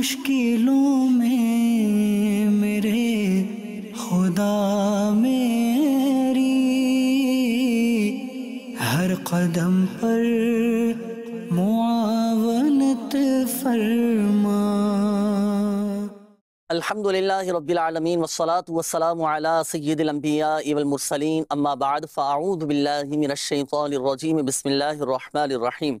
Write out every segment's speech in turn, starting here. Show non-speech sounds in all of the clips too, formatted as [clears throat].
मुश्किलों में मेरे खुदा मेरी हर कदम पर मुआवनत फरमा अल्हम्दुलिल्लाह रब्बिल आलमीन वस्सलातु वस्सलामु अला सय्यिदिल अंबिया वल मुरसलीन अम्मा बाद फ़अऊदु बिल्लाहि मिनश शैतानिर रजीम बिस्मिल्लाहिर रहमानिर रहीम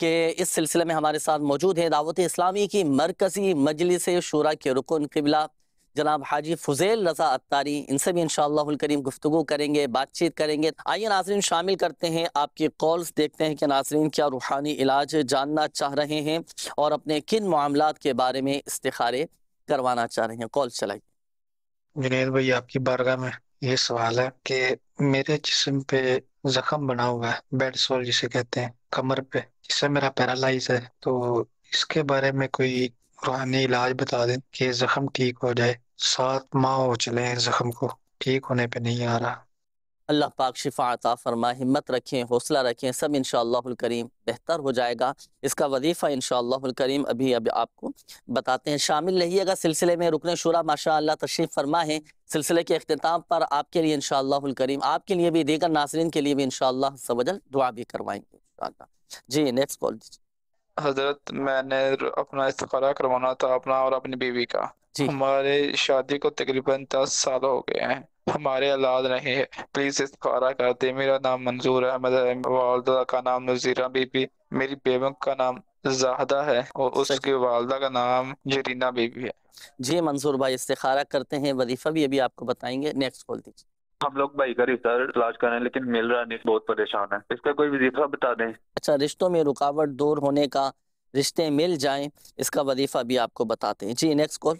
के इस सिलसिले में हमारे साथ मौजूद है दावत इस्लामी की मरकज़ी मजलिस शुरा के रुकन कबिला जनाब हाजी फुजेल रजा अत्तारी इनसे भी करीम गुफ्तु करेंगे बातचीत करेंगे आइए नाजरीन शामिल करते हैं आपके कॉल्स देखते हैं कि नाजरीन क्या रूहानी इलाज जानना चाह रहे हैं और अपने किन मामला के बारे में इस्तारे करवाना चाह रहे हैं कॉल चलाइए जुनेद भाई आपकी बारगाह में ये सवाल है कि मेरे जिसम पे जख्म बना हुआ है बेड सोल जिसे कहते हैं कमर पे जिससे मेरा पैरालाइज है तो इसके बारे में कोई पुरानी इलाज बता दें कि जख्म ठीक हो जाए सात माह हो चले जख्म को ठीक होने पे नहीं आ रहा अल्लाह पाक शिफा अता फरमा हिम्मत रखें हौसला रखें सब इन करीम बेहतर हो जाएगा इसका वजीफ़ा इन करीम अभी अभी आपको बताते हैं शामिल रहिएगा सिलसिले में रुकने शुरा माशा तशरीफ़ फरमा है सिलसिले के अख्ताम पर आपके लिए इन करीम आपके लिए भी देकर नासरीन के लिए भी इन दुआ भी करवाएंगे जी नेक्स्ट कॉल हजरत मैंने अपना इस्तारा करवाना था अपना और अपनी बीवी का जी हमारे शादी को तकरीबन दस साल हो गए हैं हमारे औलाद नहीं है प्लीज इस्तखारा कर दे मेरा नाम मंजूर है है वालदा का नाम नजीरा बीबी मेरी बेबन का नाम जाहदा है और उसकी उसके वालदा का नाम जरीना बीबी है जी मंसूर भाई इस्ते करते हैं वजीफा भी अभी आपको बताएंगे नेक्स्ट कॉल दीजिए हम लोग भाई गरीब सर इलाज हैं लेकिन मिल रहा नहीं बहुत परेशान है इसका कोई वजीफा बता दें अच्छा रिश्तों में रुकावट दूर होने का रिश्ते मिल जाएं इसका वजीफा भी आपको बताते हैं जी नेक्स्ट कॉल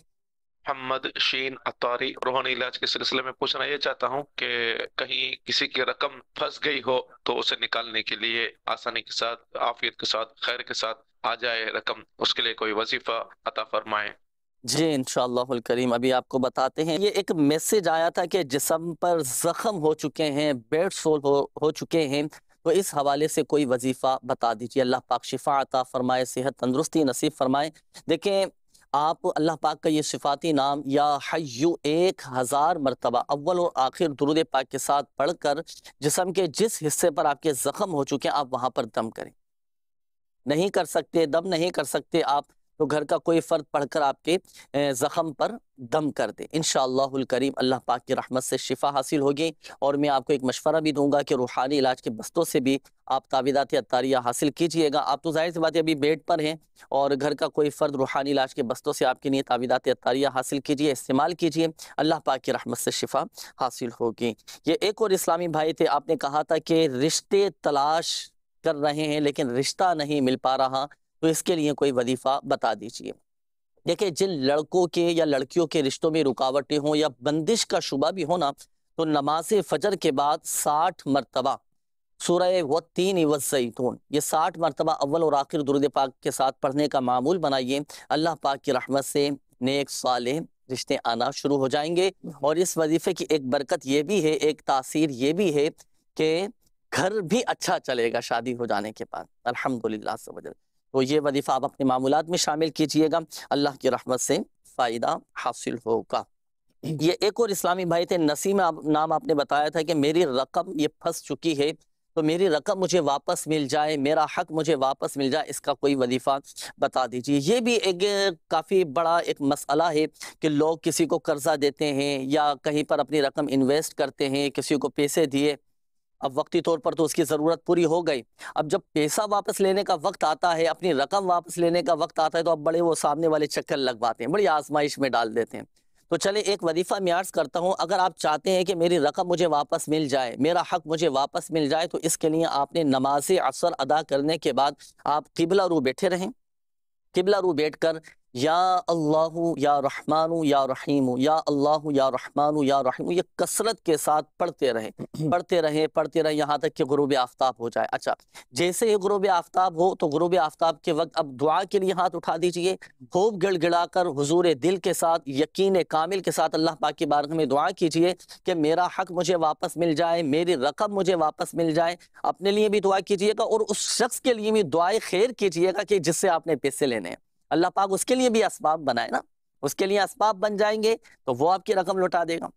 मोहम्मद शीन अतारी रोहानी इलाज के सिलसिले में पूछना यह चाहता हूं कि कहीं किसी की रकम फंस गई हो तो उसे निकालने के लिए आसानी के साथ आफियत के साथ खैर के साथ आ जाए रकम उसके लिए कोई वजीफा अता फरमाए जी इनशाला करीम अभी आपको बताते हैं ये एक मैसेज आया था कि जिसम पर जख्म हो चुके हैं बेड सोल हो, हो चुके हैं तो इस हवाले से कोई वजीफ़ा बता दीजिए अल्लाह पाक शिफा अता फरमाए सेहत तंदरुस्ती नसीब फरमाए देखें आप अल्लाह पाक का ये सिफाती नाम या हयु एक हज़ार मरतबा अव्वल और आखिर दुरुद पाक के साथ पढ़ कर जिसम के जिस हिस्से पर आपके ज़ख़म हो चुके हैं आप वहाँ पर दम करें नहीं कर सकते दम नहीं कर सकते आप तो घर का कोई फ़र्द पढ़कर आपके ज़ख़म पर दम कर दे इन करीम अल्लाह पाक की रहमत से शिफा हासिल होगी और मैं आपको एक मशवरा भी दूंगा कि रूहानी इलाज के बस्तों से भी आप काविदात अतारिया हासिल कीजिएगा आप तो जाहिर सी बात है अभी बेड पर हैं और घर का कोई फ़र्द रूहानी इलाज के बस्तों से आपके लिए तावीदात अतारिया हासिल कीजिए इस्तेमाल कीजिए अल्लाह पाक की रहमत से शिफा हासिल होगी ये एक और इस्लामी भाई थे आपने कहा था कि रिश्ते तलाश कर रहे हैं लेकिन रिश्ता नहीं मिल पा रहा तो इसके लिए कोई वजीफा बता दीजिए देखिए जिन लड़कों के या लड़कियों के रिश्तों में रुकावटें हों या बंदिश का शुबा भी होना तो नमाज फजर के बाद साठ मरतबा सूरह व तीन वजैतून ये साठ मरतबा अव्वल और आखिर दुरुद पाक के साथ पढ़ने का मामूल बनाइए अल्लाह पाक की रहमत से नेक साल रिश्ते आना शुरू हो जाएंगे और इस वजीफे की एक बरकत ये भी है एक तासीर ये भी है कि घर भी अच्छा चलेगा शादी हो जाने के बाद अल्हम्दुलिल्लाह से वजह तो ये वजीफ़ा आप अपने मामूलत में शामिल कीजिएगा अल्लाह की रहमत से फ़ायदा हासिल होगा ये एक और इस्लामी भाई थे नसीम आप, नाम आपने बताया था कि मेरी रकम ये फंस चुकी है तो मेरी रकम मुझे वापस मिल जाए मेरा हक मुझे वापस मिल जाए इसका कोई वजीफ़ा बता दीजिए ये भी एक काफ़ी बड़ा एक मसला है कि लोग किसी को कर्ज़ा देते हैं या कहीं पर अपनी रकम इन्वेस्ट करते हैं किसी को पैसे दिए अब वक्ती तौर पर तो उसकी ज़रूरत पूरी हो गई अब जब पैसा वापस लेने का वक्त आता है अपनी रकम वापस लेने का वक्त आता है तो अब बड़े वो सामने वाले चक्कर लगवाते हैं बड़ी आजमाइश में डाल देते हैं तो चले एक वजीफ़ा मैं अर्ज़ करता हूँ अगर आप चाहते हैं कि मेरी रकम मुझे वापस मिल जाए मेरा हक मुझे वापस मिल जाए तो इसके लिए आपने नमाज असर अदा करने के बाद आप किबला रू बैठे रहें किबला रू बैठ कर या अल्लाह या रहमान या रहीम या अल्लाह या रहमान या रहीम ये कसरत के साथ पढ़ते रहे [clears throat] पढ़ते रहे पढ़ते रहे यहाँ तक कि गुरूब आफ्ताब हो जाए अच्छा जैसे ही गुरूब आफ्ताब हो तो गुरूब आफ्ताब के वक्त अब दुआ के लिए हाथ उठा दीजिए खूब गिड़ा कर हजूर दिल के साथ यकीन कामिल के साथ अल्लाह पाक की बारह में दुआ कीजिए कि मेरा हक मुझे वापस मिल जाए मेरी रकम मुझे वापस मिल जाए अपने लिए भी दुआ कीजिएगा और उस शख्स के लिए भी दुआ खैर कीजिएगा कि जिससे आपने पैसे लेने हैं अल्लाह पाक उसके लिए भी इसबाब बनाए ना उसके लिए इसबाब बन जाएंगे तो वो आपकी रकम लौटा देगा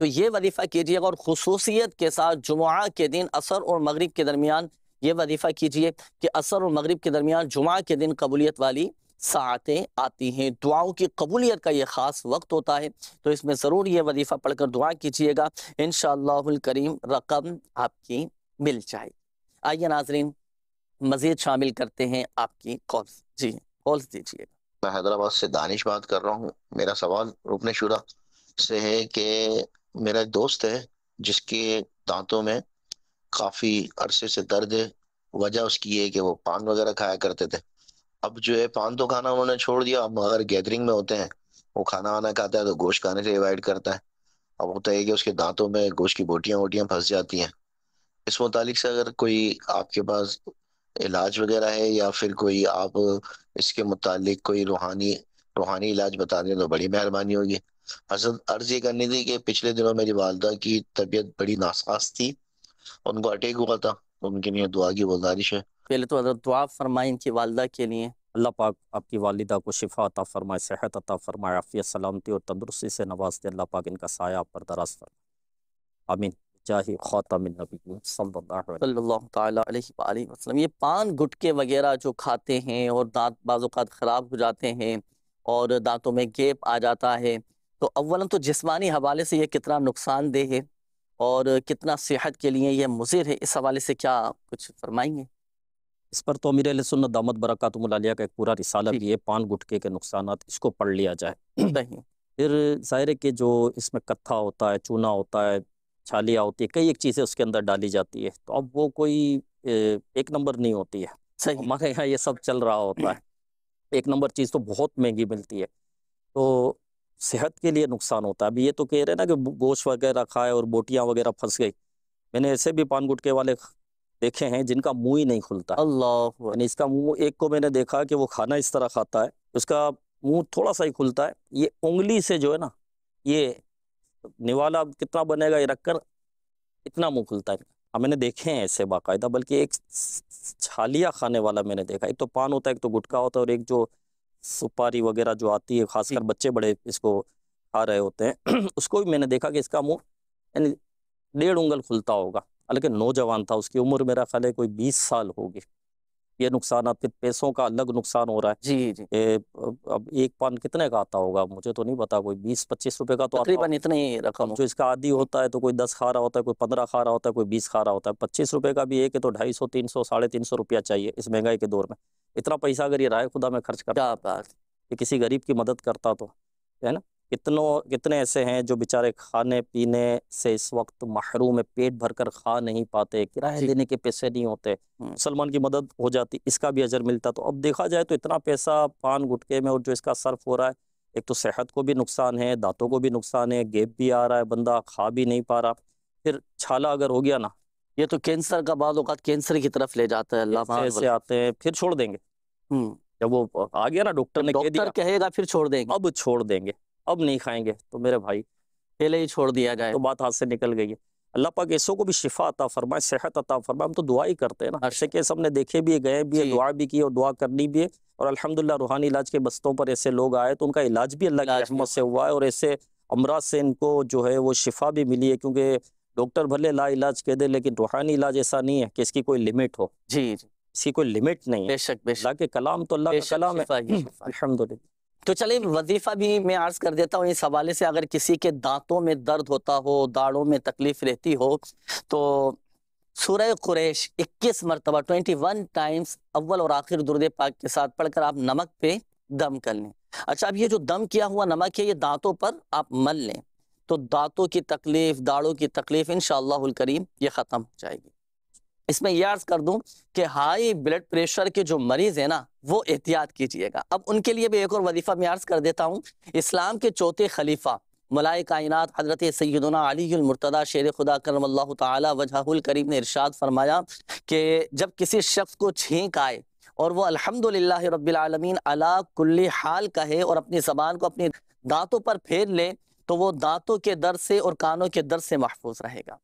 तो ये वजीफ़ा कीजिएगा और खसूसियत के साथ जुमा के दिन असर और मगरब के दरमियान ये वजीफ़ा कीजिए कि असर और मगरब के दरमियान जुमा के दिन कबूलियत वाली सातें आती हैं दुआओं की कबूलियत का ये ख़ास वक्त होता है तो इसमें ज़रूर ये वजीफ़ा पढ़कर दुआ कीजिएगा इन करीम रकम आपकी मिल जाएगी आइए नाजरीन मज़ीद शामिल करते हैं आपकी कॉल जी कॉल्स दीजिए मैं हैदराबाद से दानिश बात कर रहा हूँ मेरा सवाल रुकने शुरा से है कि मेरा एक दोस्त है जिसके दांतों में काफ़ी अरसे से दर्द है वजह उसकी है कि वो पान वगैरह खाया करते थे अब जो है पान तो खाना उन्होंने छोड़ दिया अब अगर गैदरिंग में होते हैं वो खाना वाना खाता है तो गोश्त खाने से अवॉइड करता है अब होता है कि उसके दांतों में गोश्त की बोटियां वोटियां फंस जाती हैं इस मुतालिक से अगर कोई आपके पास इलाज वगैरह है या फिर कोई आप इसके मुतालिक कोई रूहानी रूहानी इलाज बता दें तो बड़ी मेहरबानी होगी हजरत अर्ज ये करनी थी कि पिछले दिनों मेरी वालदा की तबीयत बड़ी नासाज थी उनको अटैक हुआ था उनके लिए दुआ की गुजारिश है पहले तो हजरत दुआ फरमाए इनकी वालदा के लिए अल्लाह पाक आपकी वालिदा को शिफा अता फरमाए सेहत अता फरमाए आफियत सलामती और तंदरुस्ती से नवाजते अल्लाह पाक इनका साया आप पर दराज फरमाए आमीन चाहे ख़ातमी सल्लल्लाहु ये पान गुटके वगैरह जो खाते हैं और दांत बाज़ात ख़राब हो जाते हैं और दांतों में गेप आ जाता है तो अव्वलन तो जिस्मानी हवाले से ये कितना नुकसानदेह है और कितना सेहत के लिए यह मुजिर है इस हवाले से क्या कुछ फरमाएंगे इस पर तो अमीर सुन्न दामद बरकतमलिया का एक पूरा रिसाला भी है पान गुटके के नुकसान इसको पढ़ लिया जाए नहीं फिर ज़ाहिर है कि जो इसमें कत्था होता है चूना होता है छालियाँ अच्छा होती है कई एक चीज़ें उसके अंदर डाली जाती है तो अब वो कोई एक नंबर नहीं होती है सही हमारे यहाँ ये सब चल रहा होता है एक नंबर चीज़ तो बहुत महंगी मिलती है तो सेहत के लिए नुकसान होता है अभी ये तो कह रहे हैं ना कि गोश्त वगैरह खाए और बोटियाँ वगैरह फंस गई मैंने ऐसे भी पान गुटके वाले देखे हैं जिनका मुंह ही नहीं खुलता अल्लाह यानी इसका मुंह एक को मैंने देखा कि वो खाना इस तरह खाता है उसका मुंह थोड़ा सा ही खुलता है ये उंगली से जो है ना ये निवाला अब कितना बनेगा ये रखकर इतना मुंह खुलता है अब मैंने देखे हैं ऐसे बाकायदा बल्कि एक छालिया खाने वाला मैंने देखा एक तो पान होता है एक तो गुटखा होता है और एक जो सुपारी वगैरह जो आती है खासकर बच्चे बड़े इसको खा रहे होते हैं [clears throat] उसको भी मैंने देखा कि इसका मुंह यानी डेढ़ उंगल खुलता होगा हालांकि नौजवान था उसकी उम्र मेरा ख्याल है कोई बीस साल होगी ये नुकसान फिर पैसों का अलग नुकसान हो रहा है जी जी ए, अब एक पान कितने का आता होगा मुझे तो नहीं पता कोई बीस पच्चीस रुपए का तो तकरीबन इतना ही रकम जो इसका आदि होता है तो कोई दस खा रहा होता है कोई पंद्रह खा रहा होता है कोई बीस खा रहा होता है पच्चीस रुपए का भी एक है तो ढाई सौ तीन सौ साढ़े तीन सौ रुपया चाहिए इस महंगाई के दौर में इतना पैसा अगर ये राय खुदा में खर्च करता किसी गरीब की मदद करता तो है ना कितनों कितने ऐसे हैं जो बेचारे खाने पीने से इस वक्त महरूम है पेट भरकर खा नहीं पाते किराए देने के पैसे नहीं होते मुसलमान की मदद हो जाती इसका भी अजर मिलता तो अब देखा जाए तो इतना पैसा पान गुटके में और जो इसका सर्फ हो रहा है एक तो सेहत को भी नुकसान है दांतों को भी नुकसान है गेप भी आ रहा है बंदा खा भी नहीं पा रहा फिर छाला अगर हो गया ना ये तो कैंसर का बाद कैंसर की तरफ ले जाता है अल्लाह ऐसे आते हैं फिर छोड़ देंगे जब वो आ गया ना डॉक्टर ने कहेगा फिर छोड़ देंगे अब छोड़ देंगे अब नहीं खाएंगे तो मेरे भाई पहले ही छोड़ दिया जाए तो बात हाथ से निकल गई है अल्लाह पाक ऐसों को भी शिफा अता फरमाए सेहत अता फरमाए हम तो दुआ ही करते हैं ना हर्षे के सबने देखे भी गए भी है दुआ भी की और दुआ करनी भी है और अल्हम्दुलिल्लाह रूहानी इलाज के बस्तों पर ऐसे लोग आए तो उनका इलाज भी अल्लाह की रहमत से हुआ है और ऐसे अमराज से इनको जो है वो शिफा भी मिली है क्योंकि डॉक्टर भले ला इलाज कह दे लेकिन रूहानी इलाज ऐसा नहीं है कि इसकी कोई लिमिट हो जी जी इसकी कोई लिमिट नहीं है बेशक बेशक के कलाम तो अल्लाह का कलाम है [clears throat] अल्हम्दुलिल्लाह तो चलिए वजीफा भी मैं आर्ज कर देता हूँ इस हवाले से अगर किसी के दांतों में दर्द होता हो दाड़ों में तकलीफ रहती हो तो सूर्य कुरैश 21 मरतबा 21 टाइम्स अव्वल और आखिर दुर्द पाक के साथ पढ़कर आप नमक पे दम कर लें अच्छा अब ये जो दम किया हुआ नमक है ये दांतों पर आप मल लें तो दांतों की तकलीफ दाड़ों की तकलीफ इन करीम ये ख़त्म हो जाएगी इसमें यह अर्ज कर दूं कि हाई ब्लड प्रेशर के जो मरीज है ना वो एहतियात कीजिएगा अब उनके लिए भी एक और वजीफा मैं अर्ज कर देता हूँ इस्लाम के चौथे खलीफा मलाय कायनात हजरत सैदना अलीमरतदा शेर खुदा करम तजहुल करीम ने इरशाद फरमाया कि जब किसी शख्स को छींक आए और वो अल्हम्दुलिल्लाह रबालमीन अला कुल्ली हाल कहे और अपनी ज़बान को अपनी दांतों पर फेर ले तो वो दांतों के दर से और कानों के दर से महफूज रहेगा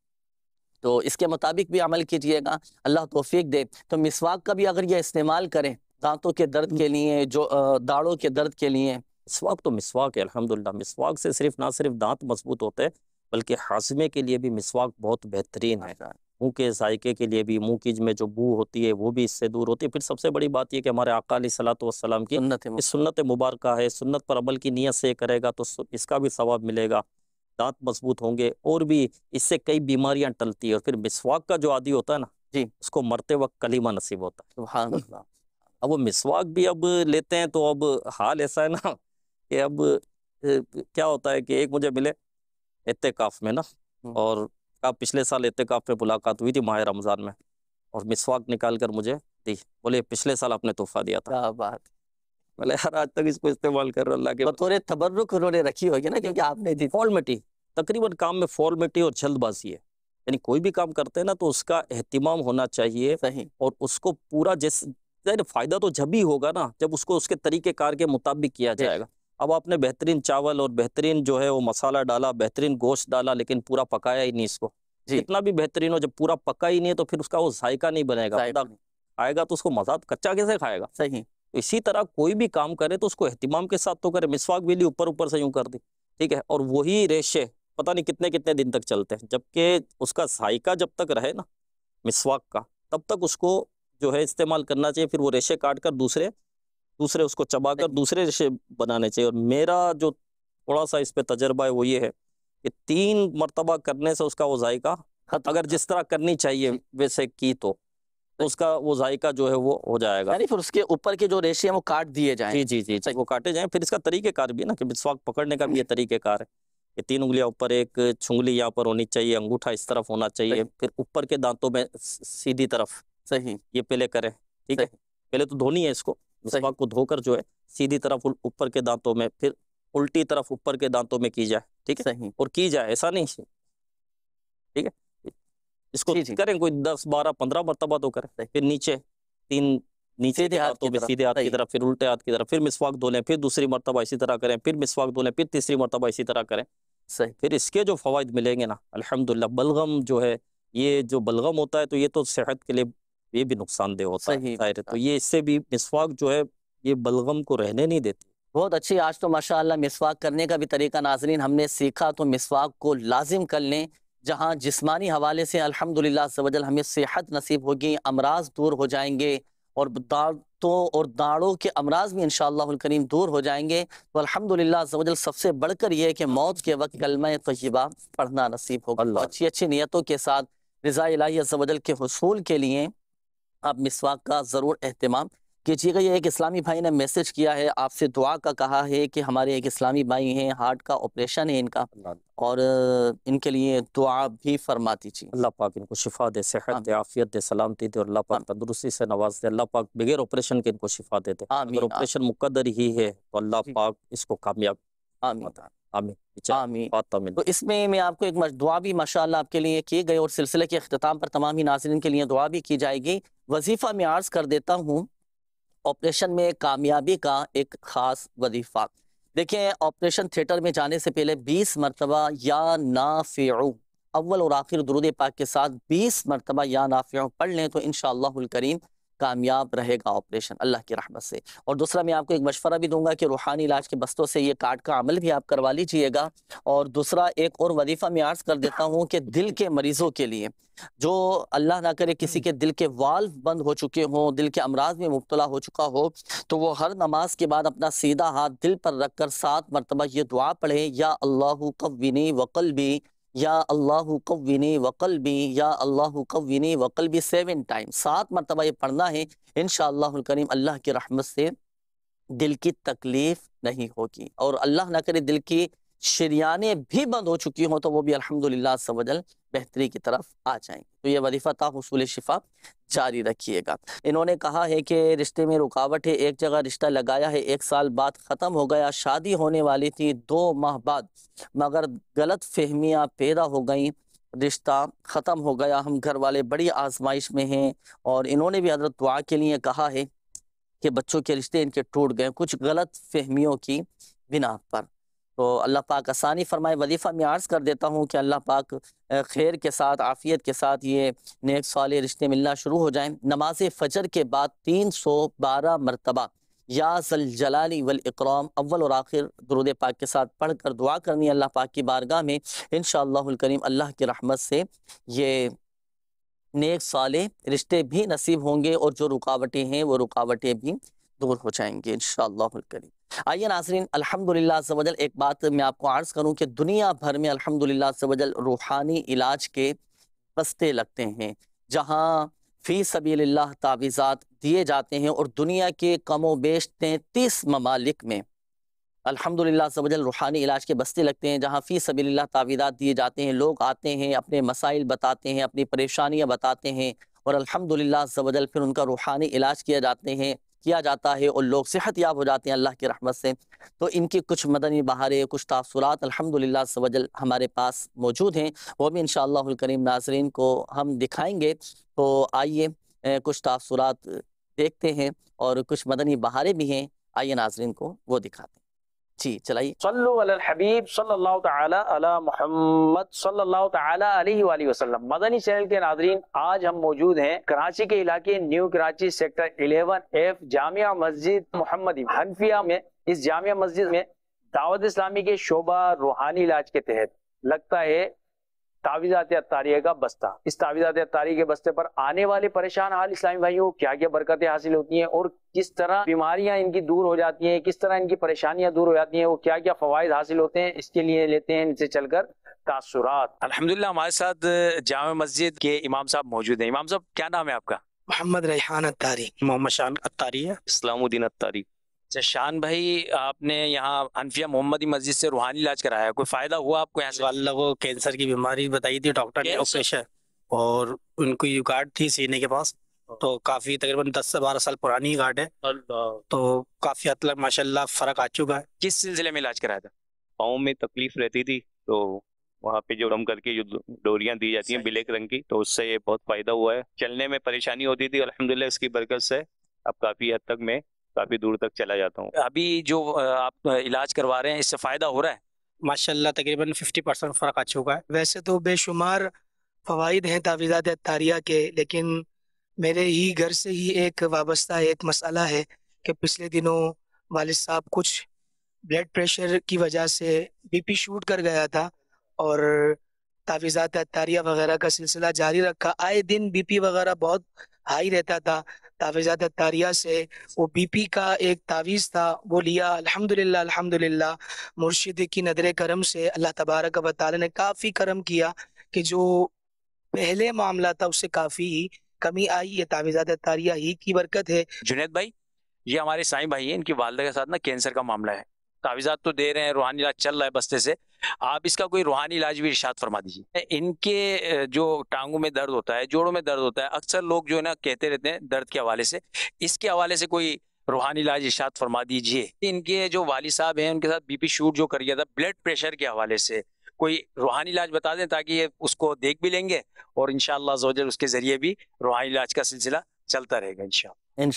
तो इसके मुताबिक भी अमल कीजिएगा अल्लाह तोफीक दे तो मिसवाक का भी अगर ये इस्तेमाल करें दांतों के दर्द के लिए जो दाड़ों के दर्द के लिए मिसवाक तो मिसवाक है अलहमदिल्ला मिसवाक से सिर्फ ना सिर्फ दांत मजबूत होते हैं बल्कि हाजमे के लिए भी मिसवाक बहुत बेहतरीन है मुँह के जायके के लिए भी मुँह की में जो बू होती है वो भी इससे दूर होती है फिर सबसे बड़ी बात यह कि हमारे आका सलातम की सुन्नत मुबारक है सुन्नत पर अमल की नीयत से करेगा तो इसका भी सवाब मिलेगा दांत मजबूत होंगे और भी इससे कई बीमारियां टलती है और फिर मिसवाक का जो आदि होता है ना जी उसको मरते वक्त कलीमा नसीब होता है अब वो मिसवाक भी अब लेते हैं तो अब हाल ऐसा है ना कि अब क्या होता है कि एक मुझे मिले इतकाफ में ना हम्म। और का पिछले साल इतकाफ में मुलाकात हुई थी माह रमज़ान में और मिसवाक निकाल कर मुझे दी बोले पिछले साल आपने तोहफा दिया था बात मतलब यार आज तक इसको इस्तेमाल कर रहा अल्लाह के बतौर तबरुक उन्होंने रखी होगी ना क्योंकि आपने दी फॉर्मेटी तकरीबन काम में फॉर्मेटी और जल्दबाजी है यानी कोई भी काम करते हैं ना तो उसका अहतमाम होना चाहिए सही और उसको पूरा जिस फ़ायदा तो जब ही होगा ना जब उसको उसके तरीके कार के मुताबिक किया जाएगा अब आपने बेहतरीन चावल और बेहतरीन जो है वो मसाला डाला बेहतरीन गोश्त डाला लेकिन पूरा पकाया ही नहीं इसको जितना भी बेहतरीन हो जब पूरा पका ही नहीं है तो फिर उसका वो जायका नहीं बनेगा आएगा तो उसको मजा कच्चा कैसे खाएगा सही इसी तरह कोई भी काम करे तो उसको अहतमाम के साथ तो करे मिसवाक बिली ऊपर ऊपर से यूं कर दी ठीक है और वही रेशे पता नहीं कितने कितने दिन तक चलते हैं जबकि उसका जायका जब तक रहे ना मिसवाक का तब तक उसको जो है इस्तेमाल करना चाहिए फिर वो रेशे काट कर दूसरे दूसरे उसको चबा कर दूसरे रेशे बनाने चाहिए और मेरा जो थोड़ा सा इस पर तजर्बा है वो ये है कि तीन मरतबा करने से उसका वो जायका अगर जिस तरह करनी चाहिए वैसे की तो तो उसका वो जायका जो है वो हो जाएगा यानी फिर उसके ऊपर के जो रेशे हैं वो काट दिए जाए जी जी जी सही वो काटे जाए फिर इसका तरीकेकार भी है ना कि मिसवाक पकड़ने का भी ये तरीकेकार है कि तीन उंगलियां ऊपर एक छुंगली यहाँ पर होनी चाहिए अंगूठा इस तरफ होना चाहिए फिर ऊपर के दांतों में सीधी तरफ सही ये पहले करें ठीक है पहले तो धोनी है इसको मिसवाक को धोकर जो है सीधी तरफ ऊपर के दांतों में फिर उल्टी तरफ ऊपर के दांतों में की जाए ठीक है और की जाए ऐसा नहीं ठीक है इसको जी, जी। करें कोई दस बारह पंद्रह मरतबा तो करें फिर नीचे तीन नीचे सीधे हाथ तो की सीधे हाथ की तरफ फिर उल्टे हाथ की तरफ फिर मिसवाक धो लें फिर दूसरी मरतबा इसी तरह करें फिर मिसवाक धो लें फिर तीसरी मरतबा इसी तरह करें सही फिर इसके जो फवाद मिलेंगे ना अल्हम्दुलिल्लाह बलगम जो है ये जो बलगम होता है तो ये तो सेहत के लिए ये भी नुकसानदेह होता है तो ये इससे भी मिसवाक जो है ये बलगम को रहने नहीं देती बहुत अच्छी आज तो माशाल्लाह मिसवाक करने का भी तरीका नाजरीन हमने सीखा तो मिसवाक को लाजिम कर लें जहाँ जिस्मानी हवाले से अल्हम्दुलिल्लाह सवजल हमें सेहत नसीब होगी अमराज दूर हो जाएंगे और दाँतों और दाड़ों के अमराज भी इन करीम दूर हो जाएंगे तो अल्हम्दुलिल्लाह सवजल सबसे बढ़कर यह है कि मौत के वक्त गलम तयबा पढ़ना नसीब होगा तो अच्छी अच्छी नीयतों के साथ रज़ा इलाही सवजल के हसूल के लिए आप मिसवाक का ज़रूर अहतमाम का ये एक इस्लामी भाई ने मैसेज किया है आपसे दुआ का कहा है कि हमारे एक इस्लामी भाई हैं हार्ट का ऑपरेशन है इनका और इनके लिए दुआ भी फरमा दीजिए अल्लाह पाक इनको शिफा दे सेहत हाँ। दे आफियत दे सलामती दे और अल्लाह पाक हाँ। तंदुरुस्ती से नवाज दे अल्लाह पाक बगैर ऑपरेशन के इनको शिफा दे दे ऑपरेशन मुकदर ही है तो अल्लाह पाक इसको कामयाब तो आमीन तो इसमें मैं आपको एक दुआ भी माशाल्लाह आपके लिए किए गए और सिलसिले के अख्ताम पर तमाम ही नाजरन के लिए दुआ भी की जाएगी वजीफा मैं आर्ज कर देता हूँ ऑपरेशन में कामयाबी का एक खास वजीफा देखिए ऑपरेशन थिएटर में जाने से पहले 20 मरतबा या नाफ़ियू अव्वल और आखिर दरुद पाक के साथ 20 मरतबा या नाफ़ियू पढ़ लें तो इन करीम कामयाब रहेगा ऑपरेशन अल्लाह की रहमत से और दूसरा मैं आपको एक मशवरा भी दूंगा कि रूहानी इलाज के बस्तों से ये कार्ड का अमल भी आप करवा लीजिएगा और दूसरा एक और वजीफ़ा मैं अर्ज़ कर देता हूँ कि दिल के मरीज़ों के लिए जो अल्लाह ना करे किसी हम्म। के दिल के वाल बंद हो चुके हों दिल के अमराज में मुबतला हो चुका हो तो वो हर नमाज के बाद अपना सीधा हाथ दिल पर रख कर सात मरतबा ये दुआ पढ़े या अल्लाह कविनी वकल भी या अल्लाह कविनी भी या अल्लाह कविनी भी सेवन टाइम सात मरतबा ये पढ़ना है इन करीम अल्लाह की रहमत से दिल की तकलीफ़ नहीं होगी और अल्लाह ना करे दिल की शरियाने भी बंद हो चुकी हों तो वो भी अलहमदिल्ला सवजल बेहतरी की तरफ आ जाएंगे तो ये वजीफ़ा था हसूल शिफा जारी रखिएगा इन्होंने कहा है कि रिश्ते में रुकावट है एक जगह रिश्ता लगाया है एक साल बाद ख़त्म हो गया शादी होने वाली थी दो माह बाद मगर गलत फहमियाँ पैदा हो गई रिश्ता ख़त्म हो गया हम घर वाले बड़ी आजमाइश में हैं और इन्होंने भी हजरत दुआ के लिए कहा है कि बच्चों के रिश्ते इनके टूट गए कुछ गलत फहमियों की बिना पर तो अल्लाह पाक आसानी फरमाए वजीफ़ा मैं अर्ज़ कर देता हूँ कि अल्लाह पाक खैर के साथ आफ़ियत के साथ ये नेक साल रिश्ते मिलना शुरू हो जाएँ नमाज फ़जर के बाद तीन सौ बारह मरतबा या जल जलाली वल इकराम अव्वल और आखिर दरुद पाक के साथ पढ़ कर दुआ करनी अल्लाह पाक की बारगाह में इन करीम अल्लाह की रहमत से ये नेक साल रिश्ते भी नसीब होंगे और जो रुकावटें हैं वो रुकावटें भी दूर हो जाएंगे इन करीम आइए नासरीन अल्हम्दुलिल्लाह सवजल एक बात मैं आपको आर्ज़ करूं कि दुनिया भर में अल्हम्दुलिल्लाह वजल रूहानी इलाज के बस्ते लगते हैं जहां फ़ी सबील्ला तावीज़ात दिए जाते हैं और दुनिया के कमो बेश तैंतीस ममालिक में अल्हम्दुलिल्लाह सबजल रूहानी इलाज के बस्ते लगते हैं जहाँ फ़ी सबील्ला तावीज़ात दिए जाते हैं लोग आते हैं अपने मसाइल बताते हैं अपनी परेशानियाँ बताते हैं और अल्हम्दुलिल्लाह सबजल फिर उनका रूहानी इलाज किया जाते हैं किया जाता है और लोग सेहत याब हो जाते हैं अल्लाह की रहमत से तो इनकी कुछ मदनी बहारें कुछ तासरात अलहमदिल्ला सवजल हमारे पास मौजूद हैं वो भी इन करीम नाजरीन को हम दिखाएँगे तो आइए कुछ तासरात देखते हैं और कुछ मदनी बहारें भी हैं आइए नाजरीन को वो दिखाते हैं जी चलाइए सल्लु अलल हबीब सल्लल्लाहु तआला अला मोहम्मद सल्लल्लाहु तआला अलैहि वली वसल्लम मदनी चैनल के नाजरीन आज हम मौजूद हैं कराची के इलाके New Karachi sector 11 F Jamia Masjid Mohammad Hanafiya में इस जामिया मस्जिद में दावत इस्लामी के शोभा रूहानी इलाज के तहत लगता है तावीजात तारिया का बस्ता इस तावीजात तारी के बस्ते पर आने वाले परेशान हाल इस्लामी भाइयों को क्या क्या बरकतें हासिल होती हैं और किस तरह बीमारियां इनकी दूर हो जाती हैं किस तरह इनकी परेशानियां दूर हो जाती हैं वो क्या क्या फवायद हासिल होते हैं इसके लिए लेते हैं इनसे चलकर तासुरात अलहमदिल्ला हमारे साथ जाम मस्जिद के इमाम साहब मौजूद है इमाम साहब क्या नाम है आपका मोहम्मद रेहान अतारी मोहम्मद शान अतारी है इस्लामुद्दीन अतारी अच्छा, शान भाई आपने यहाँ अनफिया मोहम्मदी मस्जिद से रूहानी इलाज कराया कोई फ़ायदा हुआ आपको यहाँ अल्लाह कैंसर की बीमारी बताई थी डॉक्टर ने ऑपरेशन और उनकी गार्ड थी सीने के पास तो काफ़ी तकरीबन दस से बारह साल पुरानी गार्ड है तो काफ़ी हद तक माशाल्लाह फ़र्क आ चुका है किस सिलसिले में इलाज कराया था पाओ में तकलीफ रहती थी तो वहाँ पे जो रम करके जो डोरियाँ दी जाती हैं ब्लैक रंग की तो उससे ये बहुत फ़ायदा हुआ है चलने में परेशानी होती थी अलहमदुल्ला इसकी बरकत से अब काफ़ी हद तक मैं काफ़ी दूर तक चला जाता हूँ अभी जो आप इलाज करवा रहे हैं इससे फ़ायदा हो रहा है माशाल्लाह तकरीबन 50 परसेंट फ़र्क आ चुका है वैसे तो बेशुमार फ़वाद हैं तावीज़ात तारिया के लेकिन मेरे ही घर से ही एक वाबस्ता एक मसला है कि पिछले दिनों वालिद साहब कुछ ब्लड प्रेशर की वजह से बीपी शूट कर गया था और तावीज़ात तारिया वगैरह का सिलसिला जारी रखा आए दिन बीपी वगैरह बहुत हाई रहता था तावीज़ात तारिया से वो बीपी का एक तावीज़ था वो लिया अल्हम्दुलिल्लाह अल्हम्दुलिल्लाह मुर्शिद की नदर करम से अल्लाह तबारक व ने काफ़ी करम किया कि जो पहले मामला था उससे काफ़ी कमी आई ये तावीज़ात तारिया ही की बरकत है जुनेद भाई ये हमारे साईं भाई हैं इनकी वालदा के साथ ना कैंसर का मामला है तावीज़ात तो दे रहे हैं रूहानी इलाज चल रहा है बस्ते से आप इसका कोई रूहानी इलाज भी इर्शाद फरमा दीजिए इनके जो टांगों में दर्द होता है जोड़ों में दर्द होता है अक्सर लोग जो है ना कहते रहते हैं दर्द के हवाले से इसके हवाले से कोई रूहानी इलाज इर्शाद फरमा दीजिए इनके जो वाली साहब हैं उनके साथ बीपी शूट जो कर गया था ब्लड प्रेशर के हवाले से कोई रूहानी इलाज बता दें ताकि ये उसको देख भी लेंगे और इनशाला उसके ज़रिए भी रूहानी इलाज का सिलसिला चलता रहेगा इन इन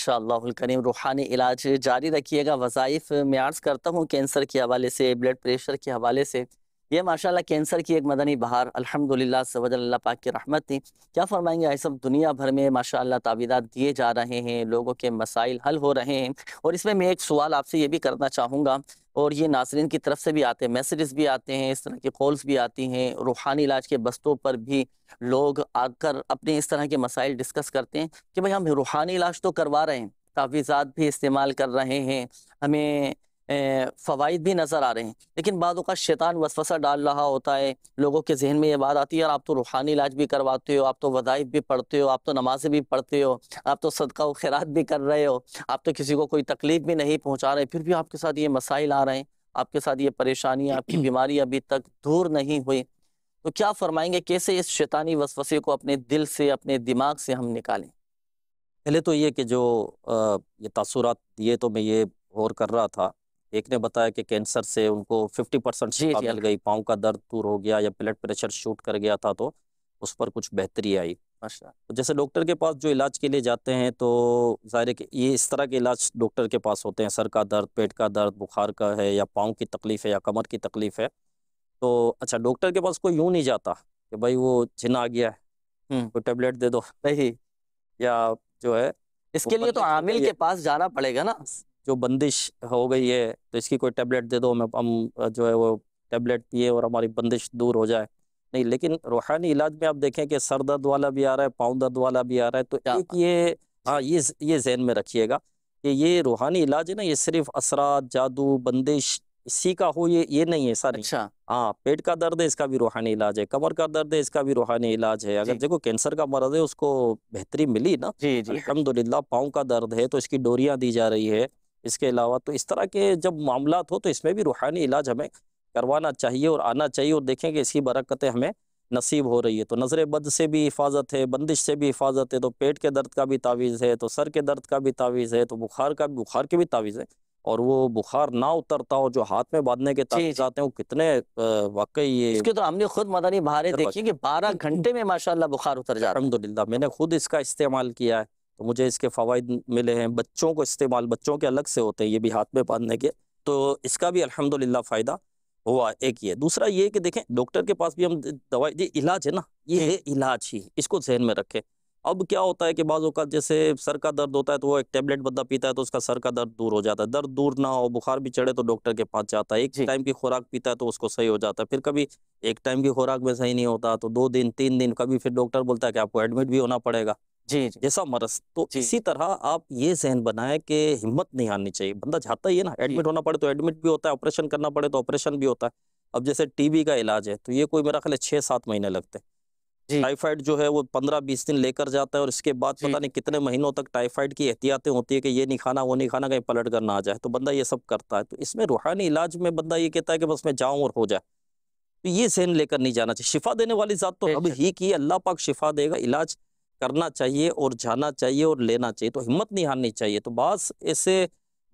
करीम रूहानी इलाज जारी रखिएगा वज़ाइफ मैं अर्ज़ करता हूँ कैंसर के हवाले से ब्लड प्रेशर के हवाले से ये माशाल्लाह कैंसर की एक मदनी बहार अल्हम्दुलिल्लाह सवजल्ला पाक की रहमत थी क्या फरमाएंगे सब दुनिया भर में माशाल्लाह तावीदात दिए जा रहे हैं लोगों के मसाइल हल हो रहे हैं और इसमें मैं एक सवाल आपसे ये भी करना चाहूँगा और ये नासरीन की तरफ से भी आते हैं मैसेजेस भी आते हैं इस तरह के कॉल्स भी आती हैं रूहानी इलाज के बस्तों पर भी लोग आकर अपने इस तरह के मसाइल डिस्कस करते हैं कि भाई हम रूहानी इलाज तो करवा रहे हैं तावीज़ात भी इस्तेमाल कर रहे हैं हमें फ़वाद भी नज़र आ रहे हैं लेकिन बाद अवत शैतान वसफसा डाल रहा होता है लोगों के जहन में ये बात आती है यार आप तो रूहानी इलाज भी करवाते हो आप तो वज़ाइफ भी पढ़ते हो आप तो नमाज़ें भी पढ़ते हो आप तो सदका व खैरात भी कर रहे हो आप तो किसी को कोई तकलीफ़ भी नहीं पहुँचा रहे फिर भी आपके साथ ये मसाइल आ रहे हैं आपके साथ ये परेशानी आपकी [clears throat] बीमारी अभी तक दूर नहीं हुई तो क्या फरमाएंगे कैसे इस शैतानी वसफसे को अपने दिल से अपने दिमाग से हम निकालें पहले तो ये कि जो ये तसुरत ये तो मैं ये गौर कर रहा था एक ने बताया कि कैंसर से उनको 50 परसेंट मिल गई पाँव का दर्द दूर हो गया या ब्लड प्रेशर शूट कर गया था तो उस पर कुछ बेहतरी आई अच्छा तो जैसे डॉक्टर के पास जो इलाज के लिए जाते हैं तो ज़ाहिर है कि ये इस तरह के इलाज डॉक्टर के पास होते हैं सर का दर्द पेट का दर्द बुखार का है या पाँव की तकलीफ़ है या कमर की तकलीफ़ है तो अच्छा डॉक्टर के पास कोई यूँ नहीं जाता कि भाई वो जिन आ गया है कोई टेबलेट दे दो नहीं या जो है इसके लिए तो आमिल के पास जाना पड़ेगा ना जो बंदिश हो गई है तो इसकी कोई टैबलेट दे दो हम हम जो है वो टैबलेट पिए और हमारी बंदिश दूर हो जाए नहीं लेकिन रूहानी इलाज में आप देखें कि सर दर्द वाला भी आ रहा है पाँव दर्द वाला भी आ रहा है तो एक ये हाँ ये ये जहन में रखिएगा कि ये रूहानी इलाज है ना ये सिर्फ असरात जादू बंदिश इसी का हो ये ये नहीं है सर अच्छा हाँ पेट का दर्द है इसका भी रूहानी इलाज है कमर का दर्द है इसका भी रूहानी इलाज है अगर देखो कैंसर का मर्ज है उसको बेहतरी मिली ना जी जी अलहमदुल्ला पाँव का दर्द है तो इसकी डोरियाँ दी जा रही है इसके अलावा तो इस तरह के जब मामला हो तो इसमें भी रूहानी इलाज हमें करवाना चाहिए और आना चाहिए और देखें कि इसकी बरकतें हमें नसीब हो रही है तो नज़र बद से भी हिफाजत है बंदिश से भी हिफाजत है तो पेट के दर्द का भी तावीज़ है तो सर के दर्द का भी तावीज़ है तो बुखार का भी बुखार के भी तावीज़ है और वो बुखार ना उतरता हो जो हाथ में बांधने के ताकि जाते हैं वो कितने वाकई ये इसके तो हमने खुद मदानी बाहर देखी कि बारह [coughs] घंटे में माशाल्लाह बुखार उतर जाए है अलहमदिल्ला मैंने खुद इसका इस्तेमाल किया है तो मुझे इसके फ़वाद मिले हैं बच्चों को इस्तेमाल बच्चों के अलग से होते हैं ये भी हाथ में बांधने के तो इसका भी अल्हम्दुलिल्लाह फ़ायदा हुआ एक ये दूसरा ये कि देखें डॉक्टर के पास भी हम दवाई ये इलाज है ना ये है इलाज ही इसको जहन में रखें अब क्या होता है कि बाज़ अवत जैसे सर का दर्द होता है तो वो एक टेबलेट बंदा पीता है तो उसका सर का दर्द दूर हो जाता है दर्द दूर ना हो बुखार भी चढ़े तो डॉक्टर के पास जाता है एक टाइम की खुराक पीता है तो उसको सही हो जाता है फिर कभी एक टाइम की खुराक में सही नहीं होता तो दो दिन तीन दिन कभी फिर डॉक्टर बोलता है कि आपको एडमिट भी होना पड़ेगा जी जैसा मरस तो इसी तरह आप ये जहन बनाए कि हिम्मत नहीं हारनी चाहिए बंदा जाता ही है ना एडमिट होना पड़े तो एडमिट भी होता है ऑपरेशन करना पड़े तो ऑपरेशन भी होता है अब जैसे टीबी का इलाज है तो ये कोई मेरा ख्याल छह सात महीने लगते हैं टाइफाइड जो है वो पंद्रह बीस दिन लेकर जाता है और इसके बाद पता नहीं कितने महीनों तक टाइफाइड की एहतियातें होती है कि ये नहीं खाना वो नहीं खाना कहीं पलट कर ना आ जाए तो बंदा ये सब करता है तो इसमें रूहानी इलाज में बंदा ये कहता है कि बस मैं जाऊँ और हो जाए तो ये जहन लेकर नहीं जाना चाहिए शिफा देने वाली ज़ात तो अब ही की अल्लाह पाक शिफा देगा इलाज करना चाहिए और जाना चाहिए और लेना चाहिए तो हिम्मत नहीं हारनी चाहिए तो बस ऐसे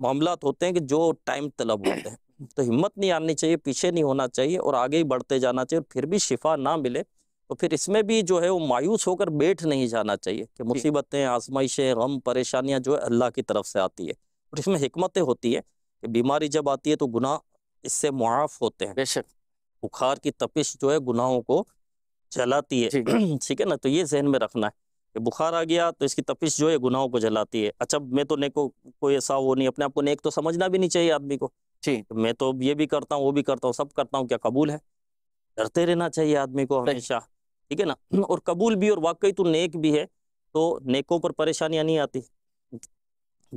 मामला होते हैं कि जो टाइम तलब होते हैं तो हिम्मत नहीं हारनी चाहिए पीछे नहीं होना चाहिए और आगे ही बढ़ते जाना चाहिए और फिर भी शिफा ना मिले तो फिर इसमें भी जो है वो मायूस होकर बैठ नहीं जाना चाहिए कि मुसीबतें आजमाइशें गम परेशानियां जो है अल्लाह की तरफ से आती है और इसमें हमतें होती है कि बीमारी जब आती है तो गुनाह इससे मुआफ होते हैं बेशक बुखार की तपिश जो है गुनाहों को जलाती है [clears throat] ठीक है ना तो ये जहन में रखना है बुखार आ गया तो इसकी तपिश जो है गुनाहों को जलाती है अच्छा मैं तो नेको कोई ऐसा वो नहीं अपने आप को नेक तो समझना भी नहीं चाहिए आदमी को जी तो मैं तो ये भी करता हूँ वो भी करता हूँ सब करता हूँ क्या कबूल है डरते रहना चाहिए आदमी को हमेशा ठीक है ना [clears throat] और कबूल भी और वाकई तो नेक भी है तो नेकों पर परेशानियां नहीं आती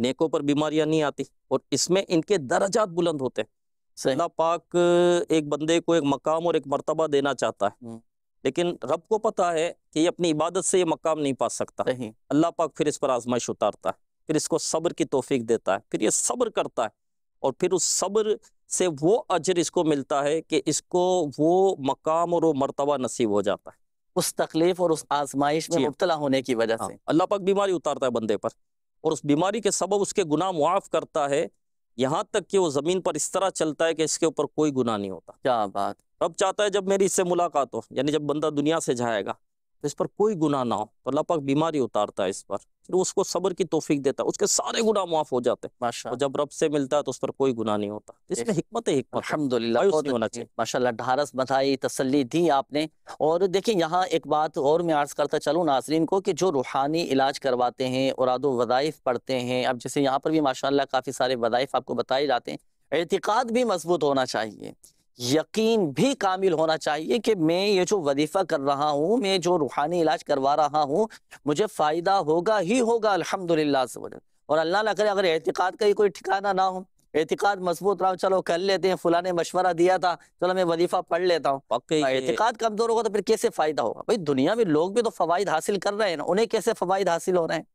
नेकों पर बीमारियां नहीं आती और इसमें इनके दर्जात बुलंद होते हैं अल्लाह पाक एक बंदे को एक मकाम और एक मर्तबा देना चाहता है हम्म। लेकिन रब को पता है कि ये अपनी इबादत से ये मकाम नहीं पा सकता नहीं अल्लाह पाक फिर इस पर आजमाइश उतारता है फिर इसको सब्र की तोफीक देता है फिर ये सब्र करता है और फिर उस सब्र से वो अजर इसको मिलता है कि इसको वो मकाम और वो मरतबा नसीब हो जाता है उस तकलीफ और उस आजमाइश में मुबतला होने की वजह हाँ, से अल्लाह पाक बीमारी उतारता है बंदे पर और उस बीमारी के सबब उसके गुनाह मुआफ़ करता है यहाँ तक कि वो ज़मीन पर इस तरह चलता है कि इसके ऊपर कोई गुनाह नहीं होता क्या बात रब चाहता है जब मेरी इससे मुलाकात हो यानी जब बंदा दुनिया से जाएगा तो इस पर कोई गुना ना हो तो अल्लाह पाक बीमारी उतारता है इस पर फिर उसको सब्र की तोफीक देता है उसके सारे गुना माफ हो जाते हैं जब रब से मिलता है तो उस पर कोई गुना नहीं होता इसमें हिकमत है हिकमत अल्हम्दुलिल्लाह होना चाहिए माशाल्लाह ढारस बताई तसल्ली दी आपने और देखिए यहाँ एक बात और मैं अर्ज करता चलूँ नाजरीन को कि जो रूहानी इलाज करवाते हैं और आदो वज़ाइफ पढ़ते हैं अब जैसे यहाँ पर भी माशा काफ़ी सारे वज़ाइफ आपको बताए जाते हैं एतिकाद भी मजबूत होना चाहिए यकीन भी कामिल होना चाहिए कि मैं ये जो वजीफ़ा कर रहा हूँ मैं जो रूहानी इलाज करवा रहा हूँ मुझे फ़ायदा होगा ही होगा अल्हम्दुलिल्लाह से और अल्लाह ना करे अगर एहतिकात का ही कोई ठिकाना ना हो एहतिकात मजबूत रहा चलो कर लेते हैं फुला ने मशवरा दिया था चलो मैं वजीफा पढ़ लेता हूँ हाँ, एहतिकात कमजोर होगा तो फिर कैसे फायदा होगा भाई दुनिया में लोग भी तो फवायद हासिल कर रहे हैं ना उन्हें कैसे फवाद हासिल हो रहे हैं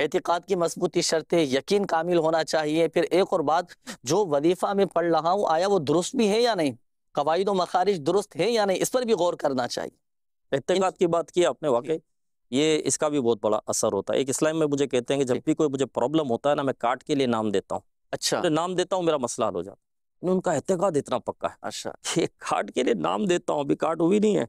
एतिकाद की मजबूती शर्त यकीन कामिल होना चाहिए फिर एक और बात जो वजीफ़ा में पढ़ रहा हूँ आया वो दुरुस्त भी है या नहीं कवायद मखारिज दुरुस्त है या नहीं इस पर भी गौर करना चाहिए एहतिकात की बात की आपने वाकई ये इसका भी बहुत बड़ा असर होता है एक इस्लाम में मुझे कहते हैं कि जब भी कोई मुझे प्रॉब्लम होता है ना मैं काट के लिए नाम देता हूँ अच्छा तो नाम देता हूँ मेरा मसला हल हो जाता है उनका एहतिकात इतना पक्का है अच्छा ये काट के लिए नाम देता हूँ अभी काट हुई नहीं है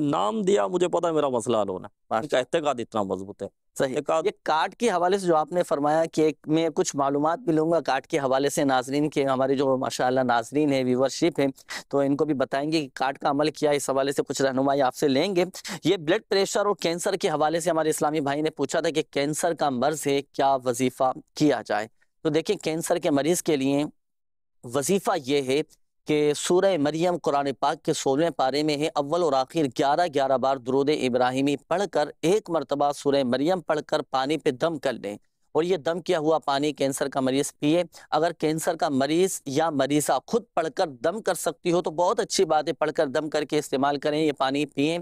नाम दिया मुझे पता है मेरा मसला हल होना उनका एहतिकाद इतना मजबूत है सही ये कार्ड के हवाले से जो आपने फरमाया कि मैं कुछ मालूम भी लूंगा कार्ड के हवाले से नाजरीन के हमारे जो माशाल्लाह नाजरीन है व्यूवरशिप है तो इनको भी बताएंगे कि कार्ड का अमल किया है इस हवाले से कुछ रहनुमाई आपसे लेंगे ये ब्लड प्रेशर और कैंसर के हवाले से हमारे इस्लामी भाई ने पूछा था कि कैंसर का मर्ज है क्या वजीफा किया जाए तो देखिये कैंसर के मरीज के लिए वजीफा ये है कि सूर मरियम कुरान पाक के सोलहवें पारे में है अव्वल और आखिर ग्यारह ग्यारह बार दरूद इब्राहिमी पढ़कर एक मरतबा सूर मरियम पढ़कर पानी पे दम कर लें और ये दम किया हुआ पानी कैंसर का मरीज पिए अगर कैंसर का मरीज या मरीजा खुद पढ़कर दम कर सकती हो तो बहुत अच्छी बात है पढ़कर दम करके इस्तेमाल करें ये पानी पिए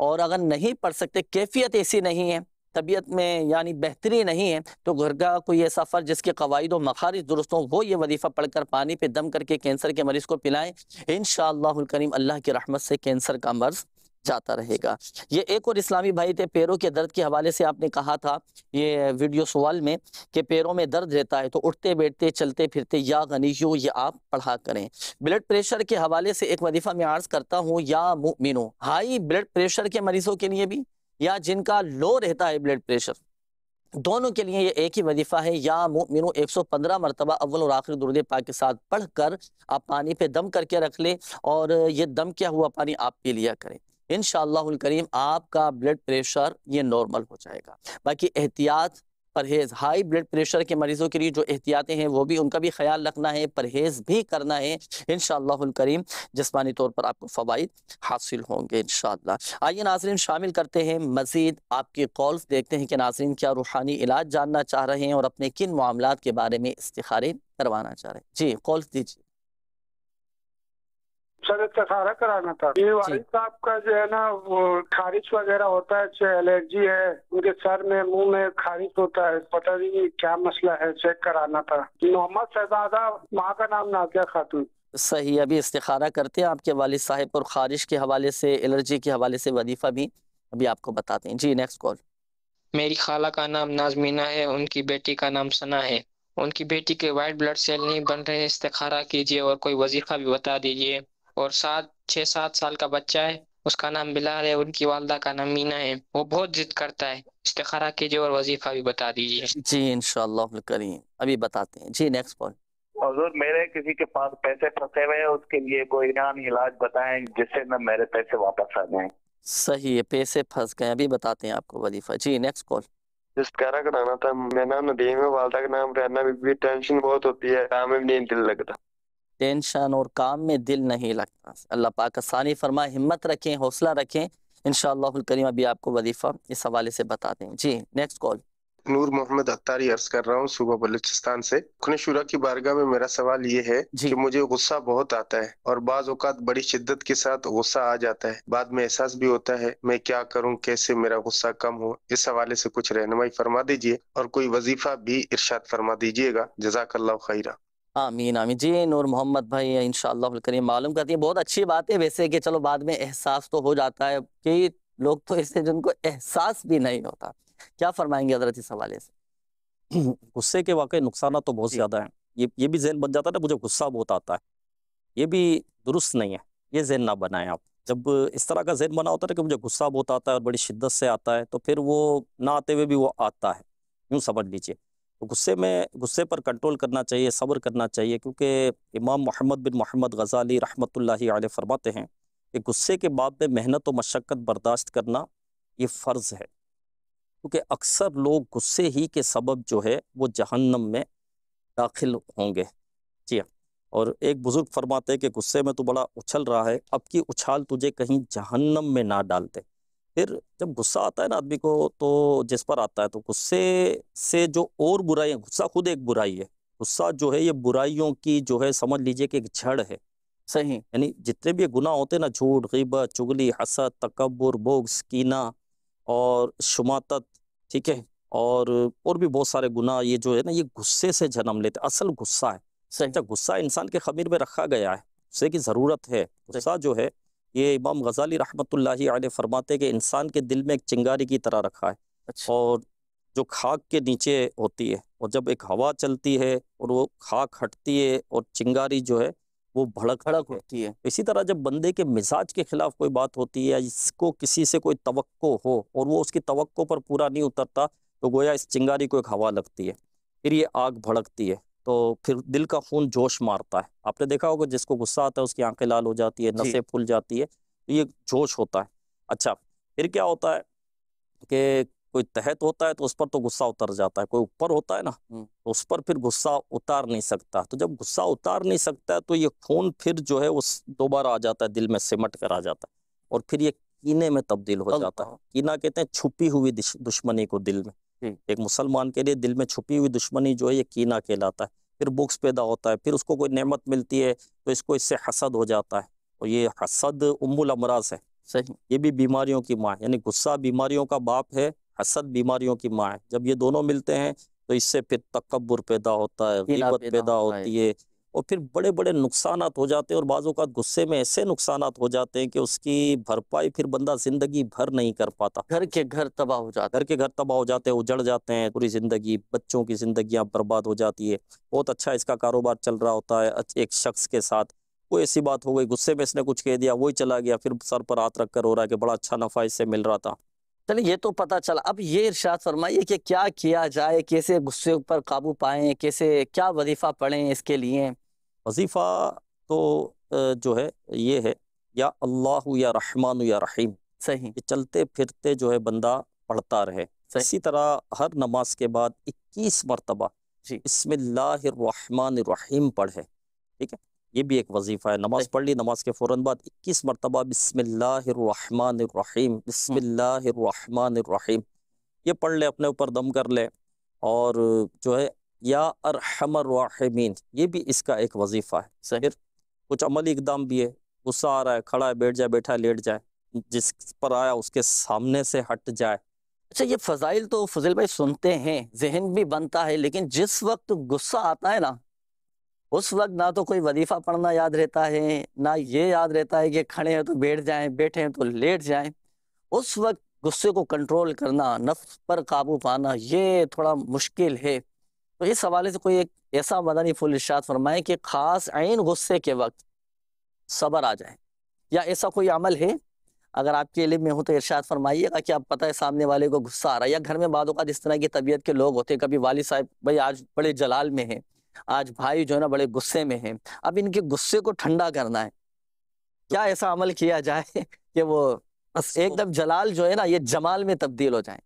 और अगर नहीं पढ़ सकते कैफियत ऐसी नहीं है तबीयत में यानी बेहतरी नहीं है तो घर का कोई ऐसा फ़र्ज जिसके कवायद व मखारिज दुरुस्त हो वो ये वजीफ़ा पढ़कर पानी पे दम करके कैंसर के मरीज़ को पिलाएं इन करीम अल्लाह की रहमत से कैंसर का मर्ज़ जाता रहेगा ये एक और इस्लामी भाई थे पैरों के दर्द के हवाले से आपने कहा था ये वीडियो सवाल में कि पैरों में दर्द रहता है तो उठते बैठते चलते फिरते या यो ये आप पढ़ा करें ब्लड प्रेशर के हवाले से एक वजीफ़ा मैं आर्ज़ करता हूँ या मीनू हाई ब्लड प्रेशर के मरीज़ों के लिए भी या जिनका लो रहता है ब्लड प्रेशर दोनों के लिए ये एक ही वजीफ़ा है या मिनू एक सौ पंद्रह मरतबा अव्वल और आखिर दुर्द पाक के साथ पढ़ कर आप पानी पे दम करके रख लें और ये दम क्या हुआ पानी आप पी लिया करें इन करीम आपका ब्लड प्रेशर ये नॉर्मल हो जाएगा बाकी एहतियात परहेज हाई ब्लड प्रेशर के मरीजों के लिए जो एहतियातें हैं वो भी उनका भी ख्याल रखना है परहेज भी करना है इन करीम जिसमानी तौर पर आपको फ़वाद हासिल होंगे इन आइए नाजरन शामिल करते हैं मज़ीद आपके कॉल्स देखते हैं कि नाजरन क्या रूहानी इलाज जानना चाह रहे हैं और अपने किन मामला के बारे में इस्तारे करवाना चाह रहे हैं जी कॉल्स दीजिए सड़क का सारा कराना था ये वारिस साहब का जो है ना वो खारिश वगैरह होता है चाहे एलर्जी है उनके सर में मुंह में खारिश होता है पता नहीं क्या मसला है चेक कराना था मोहम्मद शहजादा माँ का नाम नाजिया खातून सही अभी इस्तारा करते हैं आपके वालिद साहब और खारिश के हवाले से एलर्जी के हवाले से वजीफा भी अभी आपको बताते हैं जी नेक्स्ट कॉल मेरी खाला का नाम नाजमीना है उनकी बेटी का नाम सना है उनकी बेटी के वाइट ब्लड सेल नहीं बन रहे इस्तारा कीजिए और कोई वजीफा भी बता दीजिए और सात छः सात साल का बच्चा है उसका नाम बिलाल है उनकी वालदा का नाम मीना है वो बहुत जिद करता है इस्तारा कीजिए और वजीफा भी बता दीजिए जी इनशाला करीम अभी बताते हैं जी नेक्स्ट पॉइंट हजूर मेरे किसी के पास पैसे फंसे हुए हैं उसके लिए कोई ईरान इलाज बताएं जिससे न मेरे पैसे वापस आ जाएं सही है पैसे फंस गए अभी बताते हैं आपको वजीफा जी नेक्स्ट कॉल इस्तारा कराना था मेरा नाम नदीम है वालदा का नाम रहना भी, भी टेंशन बहुत होती है काम में नींद दिल लगता टेंशन और काम में दिल नहीं लगता अल्लाह पाक सानी फरमा हिम्मत रखें हौसला रखें इन करीम अभी आपको वजीफा इस हवाले से बता दें जी नेक्स्ट कॉल नूर मोहम्मद अख्तारी अर्ज कर रहा हूँ सुबह बलूचिस्तान से खुने शुरा की बारगाह में मेरा सवाल ये है कि मुझे गुस्सा बहुत आता है और बाज औकात बड़ी शिद्दत के साथ गुस्सा आ जाता है बाद में एहसास भी होता है मैं क्या करूँ कैसे मेरा गुस्सा कम हो इस हवाले से कुछ रहनुमाई फरमा दीजिए और कोई वजीफा भी इर्शाद फरमा दीजिएगा जजाकल्ला खैरा आमीन आमीन जी नूर मोहम्मद भाई इन करीम मालूम करती है बहुत अच्छी बात है वैसे कि चलो बाद में एहसास तो हो जाता है कि लोग तो ऐसे जिनको एहसास भी नहीं होता क्या फरमाएंगे हजरत इस हवाले से [clears throat] गुस्से के वाकई नुकसान तो बहुत ज़्यादा है ये ये भी जहन बन जाता है ना मुझे गुस्सा बहुत आता है ये भी दुरुस्त नहीं है ये जहन ना बनाएं आप जब इस तरह का जहन बना होता है ना कि मुझे गुस्सा बहुत आता है और बड़ी शिद्दत से आता है तो फिर वो ना आते हुए भी वो आता है यूँ समझ लीजिए गुस्से में गुस्से पर कंट्रोल करना चाहिए सब्र करना चाहिए क्योंकि इमाम मोहम्मद बिन मोहम्मद गज़ाली रहमत फरमाते हैं कि गुस्से के बाद में मेहनत व मशक्क़त बर्दाश्त करना ये फ़र्ज है क्योंकि अक्सर लोग गुस्से ही के सबब जो है वो जहन्नम में दाखिल होंगे जी हाँ और एक बुज़ुर्ग फरमाते हैं कि गुस्से में तो बड़ा उछल रहा है अब की उछाल तुझे कहीं जहन्नम में ना डाल दे फिर जब गुस्सा आता है ना आदमी को तो जिस पर आता है तो गुस्से से जो और बुराई है गुस्सा खुद एक बुराई है गुस्सा जो है ये बुराइयों की जो है समझ लीजिए कि एक झड़ है सही यानी जितने भी गुनाह होते ना झूठ गिबत चुगली हसद तकबर बोग्स कीना और शुमात ठीक है और और भी बहुत सारे गुनाह ये जो है ना ये गुस्से से जन्म लेते असल गुस्सा है सही अच्छा, गुस्सा इंसान के खमीर में रखा गया है गुस्से की ज़रूरत है गुस्सा जो है ये इमाम गजाली रहमत फरमाते कि इंसान के दिल में एक चिंगारी की तरह रखा है अच्छा। और जो खाक के नीचे होती है और जब एक हवा चलती है और वो खाक हटती है और चिंगारी जो है वो भड़क भड़क होती है इसी तरह जब बंदे के मिजाज के खिलाफ कोई बात होती है या इसको किसी से कोई तवक्को हो और वो उसकी तवक्को पर पूरा नहीं उतरता तो गोया इस चिंगारी को एक हवा लगती है फिर ये आग भड़कती है तो फिर दिल का खून जोश मारता है आपने देखा होगा जिसको गुस्सा आता है उसकी आंखें लाल हो जाती है नसें फूल जाती है तो ये जोश होता है अच्छा फिर क्या होता है कि कोई तहत होता है तो उस पर तो गुस्सा उतर जाता है कोई ऊपर होता है ना तो उस पर फिर गुस्सा उतार नहीं सकता तो जब गुस्सा उतार नहीं सकता तो ये खून फिर जो है उस दोबारा आ जाता है दिल में सिमट कर आ जाता है और फिर ये कीने में तब्दील हो जाता है हाँ। कीना कहते हैं छुपी हुई दुश्मनी को दिल में एक मुसलमान के लिए दिल में छुपी हुई दुश्मनी जो है ये कीना कहलाता है फिर बुक्स पैदा होता है फिर उसको कोई नेमत मिलती है तो इसको इससे हसद हो जाता है और ये हसद उम्मुल अमराज है सही ये भी बीमारियों की माँ यानी गुस्सा बीमारियों का बाप है हसद बीमारियों की माँ है जब ये दोनों मिलते हैं तो इससे फिर तकबर पैदा होता है पैदा होती है और फिर बड़े बड़े नुकसान हो जाते हैं और बाज़ों का गुस्से में ऐसे नुकसान हो जाते हैं कि उसकी भरपाई फिर बंदा जिंदगी भर नहीं कर पाता घर के घर तबाह हो जाते घर के घर तबाह हो जाते हैं उजड़ जाते हैं पूरी जिंदगी बच्चों की जिंदगियां बर्बाद हो जाती है बहुत अच्छा इसका कारोबार चल रहा होता है एक शख्स के साथ कोई ऐसी बात हो गई गुस्से में इसने कुछ कह दिया वही चला गया फिर सर पर हाथ रख कर हो रहा है कि बड़ा अच्छा नफा इससे मिल रहा था चलिए ये तो पता चला अब ये इर्शाद फरमाइए कि क्या किया जाए कैसे गुस्से पर काबू पाएं कैसे क्या वजीफा पढ़ें इसके लिए वजीफ़ा तो जो है ये है या अल्लाह या रहमान या रहीम सही ये चलते फिरते जो है बंदा पढ़ता रहे इसी तरह हर नमाज के बाद इक्कीस मरतबा रहीम पढ़े ठीक है ये भी एक वजीफ़ा है नमाज पढ़ ली नमाज के फ़ौर बाद इक्कीस मरतबा बसमीम रहीम ये पढ़ ले अपने ऊपर दम कर ले और जो है या अरहमर वाहमीन ये भी इसका एक वजीफ़ा है सहर कुछ अमली इकदाम भी है गुस्सा आ रहा है खड़ा है बैठ जाए बैठा है लेट जाए जिस पर आया उसके सामने से हट जाए अच्छा ये फ़जाइल तो फजल भाई सुनते हैं जहन भी बनता है लेकिन जिस वक्त गुस्सा आता है ना उस वक्त ना तो कोई वजीफ़ा पढ़ना याद रहता है ना ये याद रहता है कि खड़े हैं तो बैठ जाएं बैठे हैं तो लेट जाएं उस वक्त गुस्से को कंट्रोल करना नफ्स पर काबू पाना ये थोड़ा मुश्किल है तो इस हवाले से कोई एक ऐसा मदनी फुल इर्शाद फरमाए कि ख़ास आन गुस्से के वक्त सबर आ जाए या ऐसा कोई अमल है अगर आपके इलम में हो तो इर्शाद फरमाइएगा कि आप पता है सामने वाले को गुस्सा आ रहा है या घर में बाद इस तरह की तबीयत के लोग होते हैं कभी वाली साहब भाई आज बड़े जलाल में हैं आज भाई जो है ना बड़े गुस्से में हैं अब इनके गुस्से को ठंडा करना है क्या ऐसा अमल किया जाए [laughs] कि वो बस एकदम जलाल जो है ना ये जमाल में तब्दील हो जाए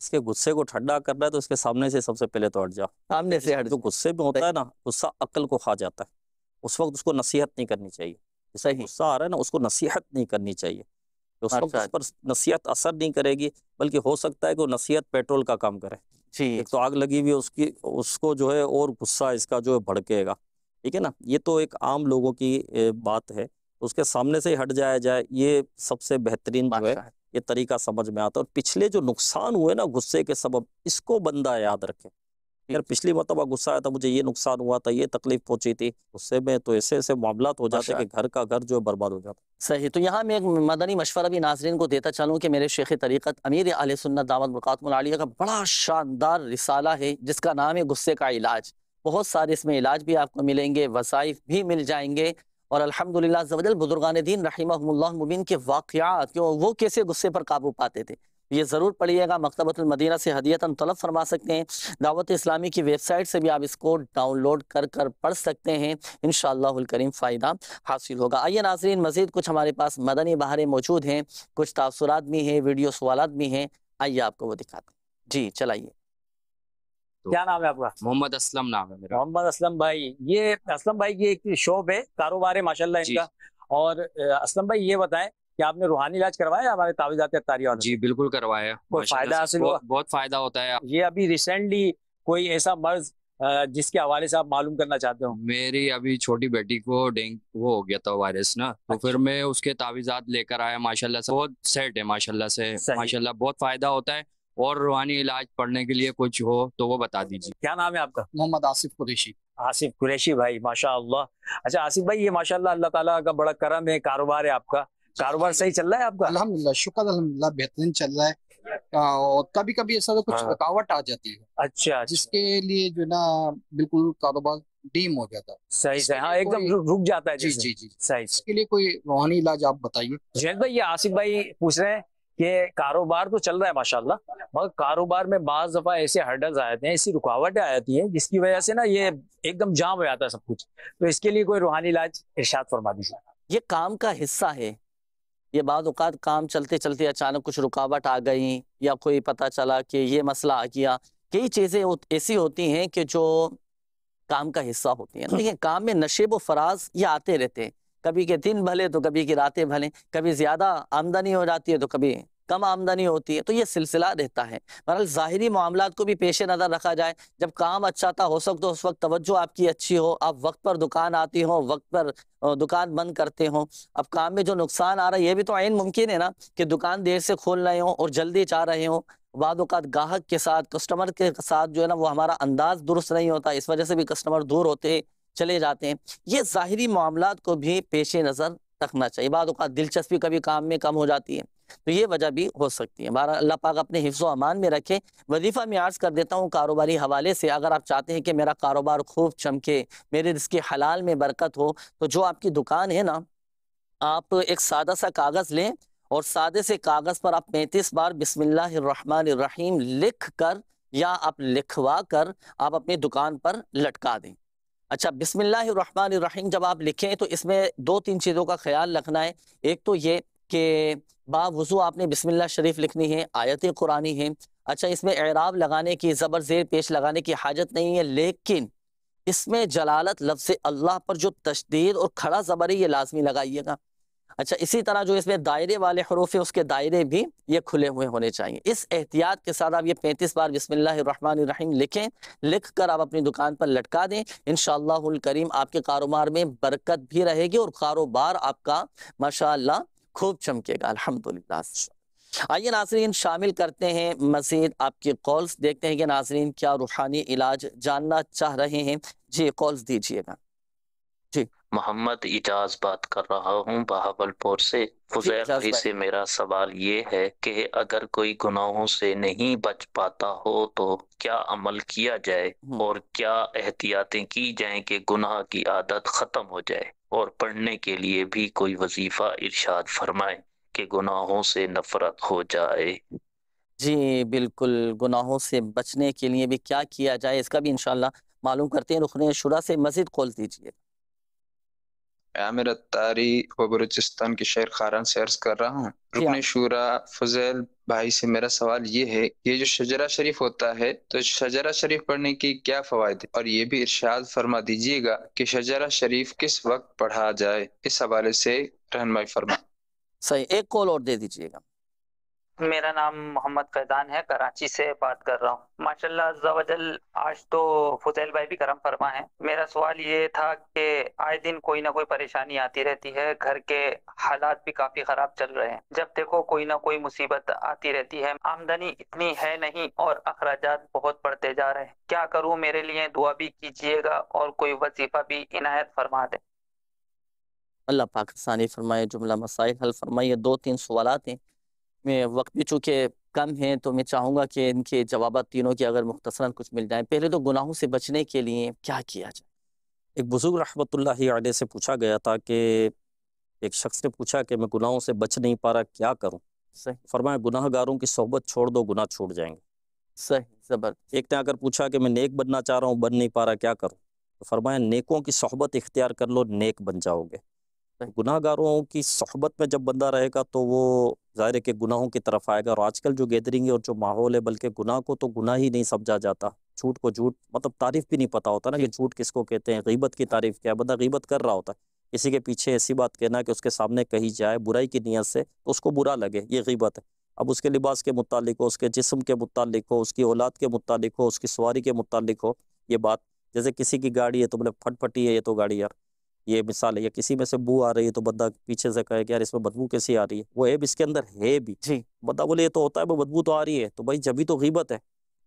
इसके गुस्से को ठंडा करना है तो इसके सामने से सबसे पहले तो हट जाओ सामने से हट जो गुस्से में होता है ना गुस्सा अक्ल को खा जाता है उस वक्त उसको नसीहत नहीं करनी चाहिए जैसा गुस्सा आ रहा है ना उसको नसीहत नहीं करनी चाहिए उस वक्त अच्छा। उस पर नसीहत असर नहीं करेगी बल्कि हो सकता है कि वो नसीहत पेट्रोल का काम करे एक तो आग लगी हुई उसकी उसको जो है और गुस्सा इसका जो है भड़केगा ठीक है ना ये तो एक आम लोगों की बात है तो उसके सामने से ही हट जाया जाए ये सबसे बेहतरीन जो है ये तरीका समझ में आता है और पिछले जो नुकसान हुए ना गुस्से के सब इसको बंदा याद रखे यार पिछली मरतबा तो गुस्सा आया था मुझे ये नुकसान हुआ था ये तकलीफ पहुंची थी गुस्से में तो ऐसे ऐसे मामला तो हो जाते अच्छा। कि घर का घर जो है बर्बाद हो जाता सही तो यहाँ मैं एक मदनी मशवरा भी नाजरन को देता चलूँ कि मेरे शेख तरीक़त अमीर आल सुन्नत दामद मुकातमिया का बड़ा शानदार रिसाला है जिसका नाम है गुस्से का इलाज बहुत सारे इसमें इलाज भी आपको मिलेंगे वसाइफ भी मिल जाएंगे और अलहमदिल्ला बुजुर्गान दीन रहीमल्ला मुबीन के वाक़ात क्यों वो कैसे गुस्से पर काबू पाते थे ये ज़रूर पढ़िएगा मदीना से हदीयतन तलब फरमा सकते हैं दावत इस्लामी की वेबसाइट से भी आप इसको डाउनलोड कर कर पढ़ सकते हैं इन करीम फ़ायदा हासिल होगा आइए नाजरीन मज़ीद कुछ हमारे पास मदनी बहारें मौजूद हैं कुछ तासरात भी हैं वीडियो सवालत भी हैं आइए आपको वो दिखाते हैं जी चलाइए तो क्या नाम है आपका मोहम्मद असलम नाम है मेरा मोहम्मद असलम भाई ये असलम भाई की एक शॉप है कारोबार है माशाल्लाह इनका और असलम भाई ये बताएं कि आपने रूहानी इलाज करवाया हमारे तावीजात तारिया जी बिल्कुल करवाया फायदा हासिल हुआ बहुत फायदा होता है ये अभी रिसेंटली कोई ऐसा मर्ज जिसके हवाले से आप मालूम करना चाहते हो मेरी अभी छोटी बेटी को डेंग वो हो गया था वायरस ना तो फिर अच्छा। मैं उसके तावीजात लेकर आया माशाल्लाह से बहुत सेट है माशाल्लाह से माशाल्लाह बहुत फायदा होता है और रूहानी इलाज पढ़ने के लिए कुछ हो तो वो बता दीजिए क्या नाम है आपका मोहम्मद आसिफ कुरेशी आसिफ कुरेशी भाई माशा अच्छा आसिफ भाई ये माशा अल्लाह ताला का बड़ा करम है कारोबार है आपका कारोबार सही चल रहा है आपका अलहमदिल्ला शुक्र अलहमदिल्ला बेहतरीन चल रहा है और कभी कभी ऐसा तो कुछ हाँ। रुकावट आ जाती है अच्छा, अच्छा। जिसके लिए जो ना बिल्कुल कारोबार डीम हो जाता है सही सही हाँ एकदम रुक जाता है जी जी जी सही इसके लिए कोई रूहानी इलाज आप बताइए जैद भाई ये आसिफ भाई पूछ रहे हैं कि कारोबार तो चल रहा है माशाल्लाह मगर कारोबार में बाज दफा ऐसे हर्डल्स आ जाते हैं ऐसी रुकावटें आ जाती हैं जिसकी वजह से ना ये एकदम जाम हो जाता है सब कुछ तो इसके लिए कोई रूहानी इलाज इर्शाद फरमा दीजिए ये काम का हिस्सा है ये बाद काम चलते चलते अचानक कुछ रुकावट आ गई या कोई पता चला कि ये मसला आ गया कई चीज़ें ऐसी होती हैं कि जो काम का हिस्सा होती है तो [laughs] देखिए काम में नशेब व फराज ये आते रहते हैं कभी के दिन भले तो कभी की रातें भले कभी ज्यादा आमदनी हो जाती है तो कभी कम आमदनी होती है तो ये सिलसिला रहता है बहरहाल ज़ाहरी मामला को भी पेश नज़र रखा जाए जब काम अच्छा था हो सकता तो है उस वक्त तवज्जो आपकी अच्छी हो आप वक्त पर दुकान आती हो वक्त पर दुकान बंद करते हो अब काम में जो नुकसान आ रहा है ये भी तो आन मुमकिन है ना कि दुकान देर से खोल रहे हो और जल्दी चाह रहे हो बाद गाहक के साथ कस्टमर के साथ जो है ना वो हमारा अंदाज दुरुस्त नहीं होता इस वजह से भी कस्टमर दूर होते हैं चले जाते हैं ये ज़ाहरी मामला को भी पेश नज़र रखना चाहिए बाद दिलचस्पी कभी काम में कम हो जाती है तो ये वजह भी हो सकती है बारह अल्लाह पाक अपने हिफ्ज़ अमान में रखे वजीफ़ा मैं आज कर देता हूँ कारोबारी हवाले से अगर आप चाहते हैं कि मेरा कारोबार खूब चमके मेरे रिस्क हलाल में बरकत हो तो जो आपकी दुकान है ना आप एक सादा सा कागज़ लें और सादे से कागज़ पर आप पैंतीस बार बिसमिल्लर लिख कर या आप लिखवा कर आप अपनी दुकान पर लटका दें अच्छा बिसमीम जब आप लिखें तो इसमें दो तीन चीज़ों का ख्याल रखना है एक तो ये कि बावजू आपने बिसमिल्ला शरीफ लिखनी है आयतें कुरानी हैं अच्छा इसमें एराब लगाने की ज़बर ज़ेर पेश लगाने की हाजत नहीं है लेकिन इसमें जलालत लफ्ज़ अल्लाह पर जो तशदीद और खड़ा ज़बर है ये लाजमी लगाइएगा अच्छा इसी तरह जो इसमें दायरे वाले हरूफ है उसके दायरे भी ये खुले हुए होने चाहिए इस एहतियात के साथ आप ये पैंतीस बार बिसमीम लिखें लिख कर आप अपनी दुकान पर लटका दें इन करीम आपके कारोबार में बरकत भी रहेगी और कारोबार आपका माशा खूब चमकेगा अलहमदिल्ला आइए नाजरीन शामिल करते हैं मजीद आपके कॉल्स देखते हैं कि नाजरीन क्या रूहानी इलाज जानना चाह रहे हैं जी कॉल्स दीजिएगा मोहम्मद इजाज बात कर रहा हूँ बहावलपुर से फुजैर भाई से मेरा सवाल ये है कि अगर कोई गुनाहों से नहीं बच पाता हो तो क्या अमल किया जाए हम्म। और क्या एहतियातें की जाएं कि गुनाह की आदत खत्म हो जाए और पढ़ने के लिए भी कोई वजीफा इरशाद फरमाए कि गुनाहों से नफरत हो जाए जी बिल्कुल गुनाहों से बचने के लिए भी क्या किया जाए इसका भी इनशाला मालूम करते हैं रुखने शुरा से मजीद खोल दीजिए आमिर अतारी व बलूचिस्तान के शहर खारान से अर्ज कर रहा हूँ हाँ। रुकने शूरा फजैल भाई से मेरा सवाल ये है ये जो शजरा शरीफ होता है तो शजरा शरीफ पढ़ने की क्या फवायद और ये भी इर्शाद फरमा दीजिएगा कि शजरा शरीफ किस वक्त पढ़ा जाए इस हवाले से रहनमाई फरमा सही एक कॉल और दे दीजिएगा मेरा नाम मोहम्मद फैजान है कराची से बात कर रहा हूँ माशाल्लाह आज तो फुजैल भाई भी करम फरमा है मेरा सवाल ये था कि आए दिन कोई ना कोई परेशानी आती रहती है घर के हालात भी काफी खराब चल रहे हैं जब देखो कोई ना कोई मुसीबत आती रहती है आमदनी इतनी है नहीं और अखराज बहुत बढ़ते जा रहे हैं क्या करूँ मेरे लिए दुआ भी कीजिएगा और कोई वजीफा भी इनायत फरमा दे अल्लाह पाकिस्तानी फरमाए जुमला मसाइल हल फरमाइए दो तीन सवाल हैं में वक्त भी चूँकि कम है तो मैं चाहूँगा कि इनके जवाब तीनों के अगर मुख्तसरा कुछ मिल जाए पहले तो गुनाहों से बचने के लिए क्या किया जाए एक बुज़ुर्ग रहमत से पूछा गया था कि एक शख्स ने पूछा कि मैं गुनाहों से बच नहीं पा रहा क्या करूँ सही फरमाया गुनाहगारों की सोहबत छोड़ दो गुनाह छोड़ जाएंगे सही जबर एक ने अगर पूछा कि मैं नेक बनना चाह रहा हूँ बन नहीं पा रहा क्या करूँ तो फरमाया नेकों की सोहबत इख्तियार कर लो नेक बन जाओगे गुनाहगारों की सहबत में जब बंदा रहेगा तो वो ज़ाहिर है कि गुनाहों की तरफ आएगा और आजकल जो गैदरिंग है और जो माहौल है बल्कि गुनाह को तो गुनाह ही नहीं समझा जाता झूठ को झूठ मतलब तारीफ भी नहीं पता होता ना कि झूठ किसको कहते हैं गीबत की तारीफ क्या है बंदा गीबत कर रहा होता है किसी के पीछे ऐसी बात कहना कि उसके सामने कही जाए बुराई की नीयत से तो उसको बुरा लगे ये गीबत है अब उसके लिबास के मुतालिक हो उसके जिसम के मुतालिक हो उसकी औलाद के मुतालिक हो उसकी सवारी के मुतालिक हो ये बात जैसे किसी की गाड़ी है तो बोले मतलब फटफटी है ये तो गाड़ी यार ये मिसाल है या किसी में से बू आ रही है तो बंदा पीछे से कहे कि यार इसमें बदबू कैसी आ रही है वो ऐब इसके अंदर है भी जी बंदा बोले ये तो होता है बदबू तो आ रही है तो भाई जब भी तो गीबत है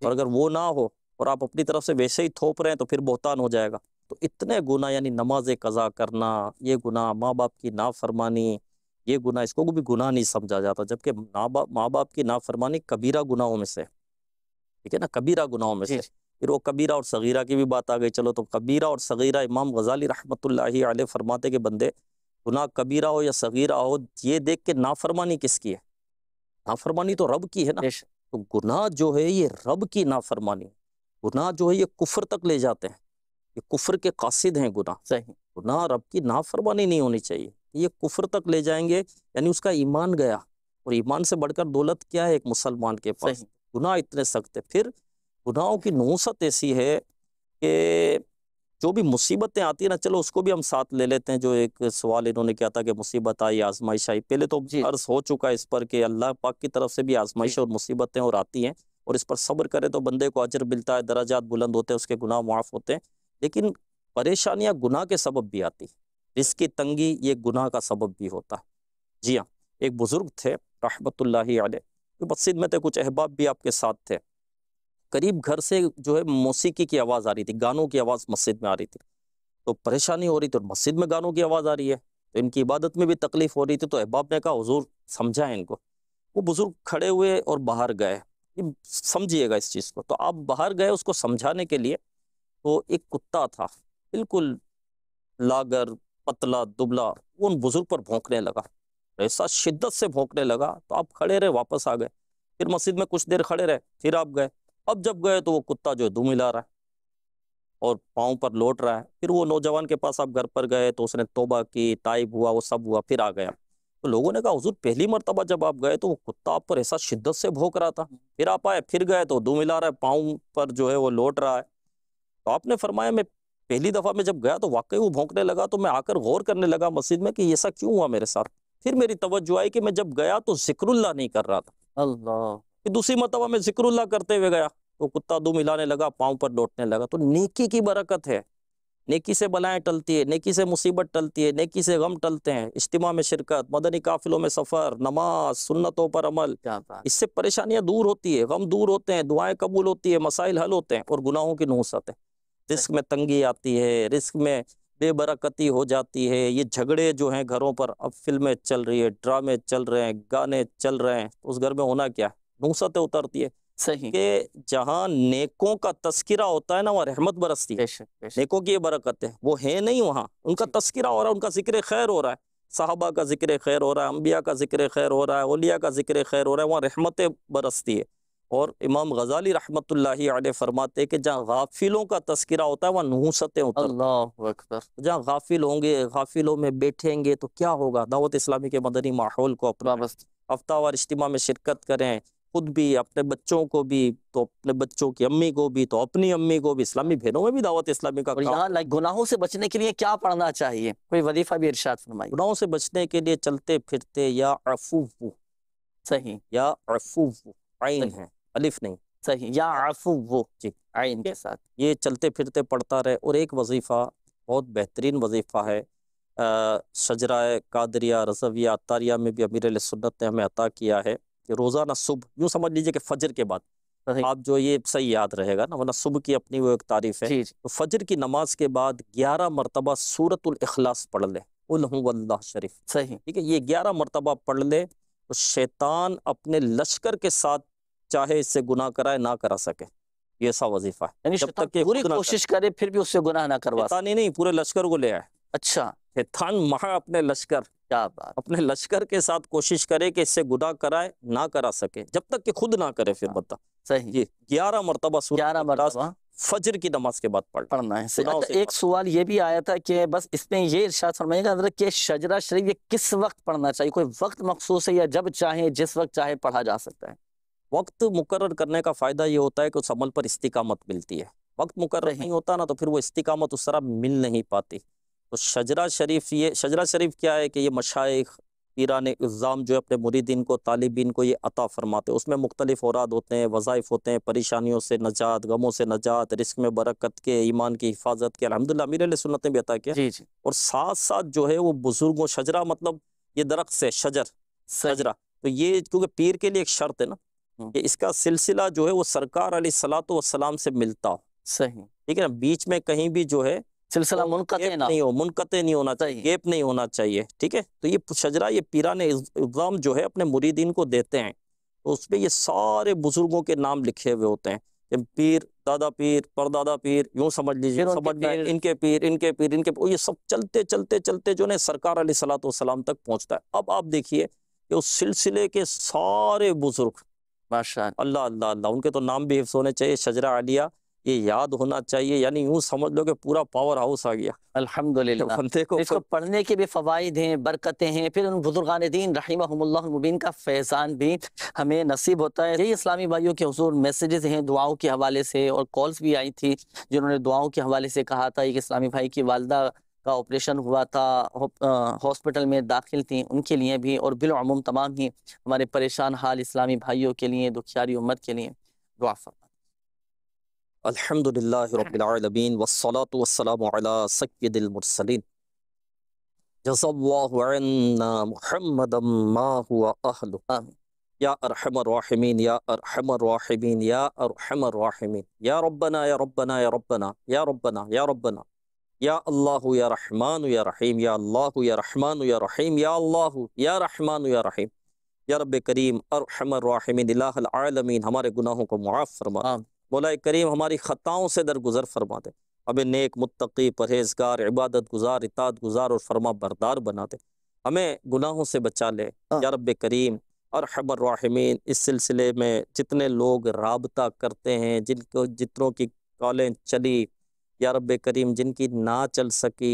और अगर वो ना हो और आप अपनी तरफ से वैसे ही थोप रहे हैं तो फिर बोहतान हो जाएगा तो इतने गुना यानी नमाज कज़ा करना ये गुना माँ बाप की नाफरमानी ये गुना इसको भी गुना नहीं समझा जाता जबकि माँ बाप माँ बाप की नाफरमानी कबीरा गुनाहों में से ठीक है ना कबीरा गुनाहों में से फिर वो कबीरा और सगीरा की भी बात आ गई चलो तो कबीरा और सगीरा इमाम गजाली रहमत फरमाते के बंदे गुना कबीरा हो या सगीरा हो ये देख के नाफरमानी किसकी है नाफरमानी तो रब की है ना तो गुनाह जो है ये रब की नाफरमानी गुनाह जो है ये कुफर तक ले जाते हैं ये कुफर के कासिद हैं गुनाह सही गुनाह रब की नाफरमानी नहीं होनी चाहिए ये कुफर तक ले जाएंगे यानी उसका ईमान गया और ईमान से बढ़कर दौलत क्या है एक मुसलमान के पास गुनाह इतने सख्त है फिर गुनाहों की नौसत ऐसी है कि जो भी मुसीबतें आती हैं ना चलो उसको भी हम साथ ले लेते हैं जो एक सवाल इन्होंने किया था कि मुसीबत आई आजमाइश आई पहले तो अर्ज हो चुका है इस पर कि अल्लाह पाक की तरफ से भी आजमाइश और मुसीबतें और आती हैं और इस पर सब्र करें तो बंदे को अजर मिलता है दराजात बुलंद होते हैं उसके गुनाह माफ़ होते हैं लेकिन परेशानियाँ गुनाह के सबब भी आती इसकी तंगी ये गुनाह का सबब भी होता है जी हाँ एक बुज़ुर्ग थे रहमत ला मस्जिद में थे कुछ अहबाब भी आपके साथ थे करीब घर से जो है मौसीकी की आवाज़ आ रही थी गानों की आवाज़ मस्जिद में आ रही थी तो परेशानी हो रही थी और मस्जिद में गानों की आवाज़ आ रही है तो इनकी इबादत में भी तकलीफ हो रही थी तो अहबाब ने कहा हजूर समझा है इनको वो बुजुर्ग खड़े हुए और बाहर गए समझिएगा इस चीज़ को तो आप बाहर गए उसको समझाने के लिए तो एक कुत्ता था बिल्कुल लागर पतला दुबला वो उन बुजुर्ग पर भोंकने लगा ऐसा शिद्दत से भोंकने लगा तो आप खड़े रहे वापस आ गए फिर मस्जिद में कुछ देर खड़े रहे फिर आप गए अब जब गए तो वो कुत्ता जो है दुम हिला रहा है और पाँव पर लौट रहा है फिर वो नौजवान के पास आप घर पर गए तो उसने तोबा की ताइब हुआ वो सब हुआ फिर आ गया तो लोगों ने कहा हजूर पहली मरतबा जब आप गए तो वो कुत्ता आप पर ऐसा शिद्दत से भोंक रहा था फिर आप आए फिर गए तो दुम हिला रहा है पाँव पर जो है वो लौट रहा है तो आपने फरमाया मैं पहली दफ़ा में जब गया तो वाकई वो भोंकने लगा तो मैं आकर गौर करने लगा मस्जिद में कि ऐसा क्यों हुआ मेरे साथ फिर मेरी तवज्जो आई कि मैं जब गया तो जिक्रुल्ला नहीं कर रहा था अल्लाह कि दूसरी मरतबा मैं जिक्रुल्ला करते हुए गया तो कुत्ता दुम हिलाने लगा पाँव पर लौटने लगा तो नेकी की बरकत है नेकी से बलाएं टलती है नेकी से मुसीबत टलती है नेकी से गम टलते हैं इज्तम में शिरकत मदनी काफिलों में सफ़र नमाज सुन्नतों पर अमल इससे परेशानियां दूर होती है गम दूर होते हैं दुआएं कबूल होती है मसाइल हल होते हैं और गुनाहों की नहूसत है रिस्क में तंगी आती है रिस्क में बेबरकती हो जाती है ये झगड़े जो हैं घरों पर अब फिल्में चल रही है ड्रामे चल रहे हैं गाने चल रहे हैं तो उस घर में होना क्या है नूसत तो उतरती है सही के जहाँ नेकों का तस्करा होता है ना वहाँ रहमत बरसती है नेकों की ये बरकत है वो है नहीं वहाँ उनका तस्करा हो रहा है उनका जिक्र खैर हो रहा है साहबा का जिक्र खैर हो रहा है अम्बिया का जिक्र खैर हो रहा है ओलिया का जिक्र खैर हो रहा है वहाँ रहमतें बरसती है और इमाम गजाली रहमत आल फरमाते कि जहाँ गाफिलों का तस्करा होता है वहाँ नुसतें अकबर जहाँ गाफिल होंगे गाफिलों में बैठेंगे तो क्या होगा दावत इस्लामी के मदनी माहौल को अपना अफ्तावर इज्तिमा में शिरकत करें खुद भी अपने बच्चों को भी तो अपने बच्चों की अम्मी को भी तो अपनी अम्मी को भी इस्लामी बहनों में भी दावत इस्लामी का यहाँ लाइक गुनाहों से बचने के लिए क्या पढ़ना चाहिए कोई वजीफा भी इर्शाद फरमाइए गुनाहों से बचने के लिए चलते फिरते या अफू सही या अफू आइन है अलिफ नहीं सही या अफू जी आइन के साथ ये चलते फिरते पढ़ता रहे और एक वजीफा बहुत बेहतरीन वजीफा है शजरा कादरिया रजविया अतारिया में भी अमीर सुन्नत ने हमें अता किया है रोज़ाना सुबह यूँ समझ लीजिए कि फजर के बाद हाँ आप जो ये सही याद रहेगा ना वरना सुबह की अपनी वो एक तारीफ है तो फजर की नमाज के बाद ग्यारह मरतबा सूरत अखलास पढ़ ले शरीफ सही ठीक है ये ग्यारह मरतबा पढ़ ले तो शैतान अपने लश्कर के साथ चाहे इससे गुना कराए ना करा सके ये सा वजीफा है जब तक पूरी कोशिश करे फिर भी उससे गुना ना करवा नहीं पूरे लश्कर को ले आए अच्छा थान महा अपने लश्कर क्या बात अपने लश्कर के साथ कोशिश करे कि इससे गुदा कराए ना करा सके जब तक कि खुद ना करे फिर हाँ। बता सही ये ग्यारह मरतबा ग्यारह मरतबा फजर की नमाज के बाद पढ़ पढ़ना है अच्छा, एक सवाल ये भी आया था कि बस इसमें ये इर्शाद फरमाइएगा कि शजरा शरीफ ये किस वक्त पढ़ना चाहिए कोई वक्त मखसूस है या जब चाहे जिस वक्त चाहे पढ़ा जा सकता है वक्त मुकर करने का फ़ायदा ये होता है कि उस अमल पर इस्तिकामत मिलती है वक्त मुकर नहीं होता ना तो फिर वो इस्तिकामत उस तरह मिल नहीं पाती तो शजरा शरीफ ये शजरा शरीफ क्या है कि ये मशाइ पीरान इल्ज़ाम जो है अपने मुरीदीन को तालिबिन को ये अता फरमाते हैं उसमें मुख्तलिफ औराद होते हैं वज़ाइफ होते हैं परेशानियों से नजात गमों से नजात रिस्क में बरकत के ईमान की हिफाजत के अलहमदिल्ला अमीर सुनत ने भी अता किया जी जी और साथ साथ जो है वो बुजुर्गों शजरा मतलब ये दरख्त है शजर शजरा तो ये क्योंकि पीर के लिए एक शर्त है ना हम्म। कि इसका सिलसिला जो है वो सरकार अली सलात वसलाम से मिलता हो सही ठीक है ना बीच में कहीं भी जो है सिलसिला मुनकत नहीं हो मुनकत नहीं होना चाहिए गेप नहीं होना चाहिए ठीक है तो ये शजरा ये पीरा ने इल्ज़ाम जो है अपने मुरीदीन को देते हैं तो उसमें ये सारे बुजुर्गों के नाम लिखे हुए होते हैं पीर दादा पीर परदादा पीर यूं समझ लीजिए समझना पीर, इनके पीर इनके पीर इनके पीर, ये सब चलते चलते चलते जो ना सरकार अली सलात सलाम तक पहुंचता है अब आप देखिए कि उस सिलसिले के सारे बुजुर्ग माशा अल्लाह अल्लाह अल्लाह उनके तो नाम भी हिफ्स होने चाहिए शजरा आलिया ये याद होना चाहिए यानी यूं समझ लो कि पूरा पावर हाउस आ गया अल्हम्दुलिल्लाह [laughs] बंदे को इसको पढ़ने के भी फ़वाद हैं बरकतें हैं फिर उन बुजुर्गान दीन रहीमबिन का फैज़ान भी हमें नसीब होता है यही इस्लामी भाइयों के हजूर मैसेजेस हैं दुआओं के हवाले से और कॉल्स भी आई थी जिन्होंने दुआओं के हवाले से कहा था एक इस्लामी भाई की वालदा का ऑपरेशन हुआ था हॉस्पिटल में दाखिल थी उनके लिए भी और बिलूम तमाम ही हमारे परेशान हाल इस्लामी भाइयों के लिए दुखियारी उम्मत के लिए दुआ फरमा अलहमदिल्लाबीआलमीन वसलात वसलाम सैदिलमरसलिन जज़वाहमदम या अरहमरमिन या अरहमरमिन या अरहमरमिन या रब्बना या रब्बना या रब्बना या रब्बना या रब्बना या अल्लाह या रहमान या रहीम या अल्लाह या रहमान या रहीम या अल्लाह या रहमान या रहीम या रब करीम अरहमरमिन आलमीन हमारे गुनाहों को मुआफ़ फरमा मौला करीम हमारी ख़ताओं से दरगुजर फरमा दे हमें नेक मुतकी परहेजगार इबादत गुजार इताद गुजार और फरमा बरदार बना दे हमें गुनाहों से बचा ले हाँ। या रब करीम और हमरमिन इस सिलसिले में जितने लोग रबता करते हैं जिनको जितनों की कॉलें चली या रब करीम जिनकी ना चल सकी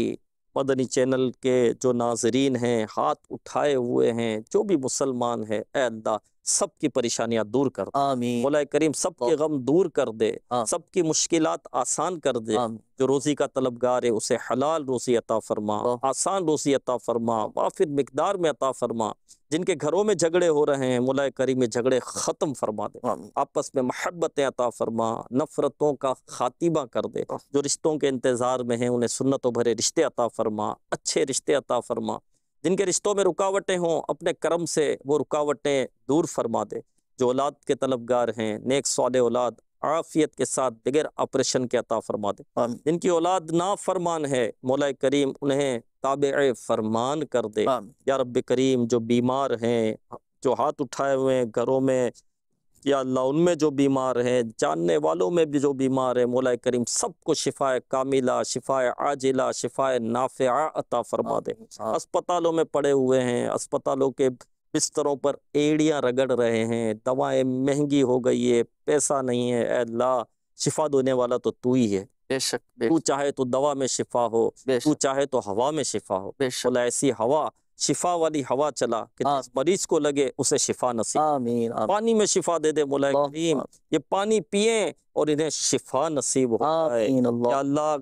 मदनी चैनल के जो नाजरीन हैं हाथ उठाए हुए हैं जो भी मुसलमान है अल्लाह सबकी परेशानियां दूर कर दे करीम सबके तो- गम दूर कर दे हाँ। सबकी मुश्किल आसान कर दे जो रोजी का तलबगार है उसे हलाल रोजी अता फरमा तो- आसान रोजी अता फरमा वाफिर मकदार में अता फरमा जिनके घरों में झगड़े हो रहे हैं मुला करीम झगड़े ख़त्म फरमा दे आपस में महब्बतें अता फरमा नफ़रतों का खातिबा कर दे तो- जो रिश्तों के इंतज़ार में है उन्हें सुन्नतों भरे रिश्ते अता फरमा अच्छे रिश्ते अता फरमा जिनके रिश्तों में रुकावटें हों अपने कर्म से वो रुकावटें दूर फरमा दे जो औलाद के तलबगार हैं नेक सौल औलाद आफियत के साथ बगैर ऑपरेशन के अता फरमा दे जिनकी औलाद ना फरमान है मौलाए करीम उन्हें ताब फरमान कर दे या रब करीम जो बीमार हैं जो हाथ उठाए हुए हैं घरों में या अल्लाह उनमें जो बीमार हैं जानने वालों में भी जो बीमार है मौला करीम सबको शिफाय कामिला शिफाय आजिला शिफाय नाफिया अता फरमा दे अस्पतालों में पड़े हुए हैं अस्पतालों के बिस्तरों पर एड़ियाँ रगड़ रहे हैं दवाएं महंगी हो गई है पैसा नहीं है अल्लाह शिफा देने वाला तो तू ही है बेशक तू चाहे तो दवा में शिफा हो तू चाहे तो हवा में शिफा हो ऐसी हवा शिफा वाली हवा चला कि हाँ। मरीज को लगे उसे शिफा नसीब आमीन, आमीन पानी में शिफा दे दे मुला करीम ये पानी पिए और इन्हें शिफा नसीब हो अल्लाह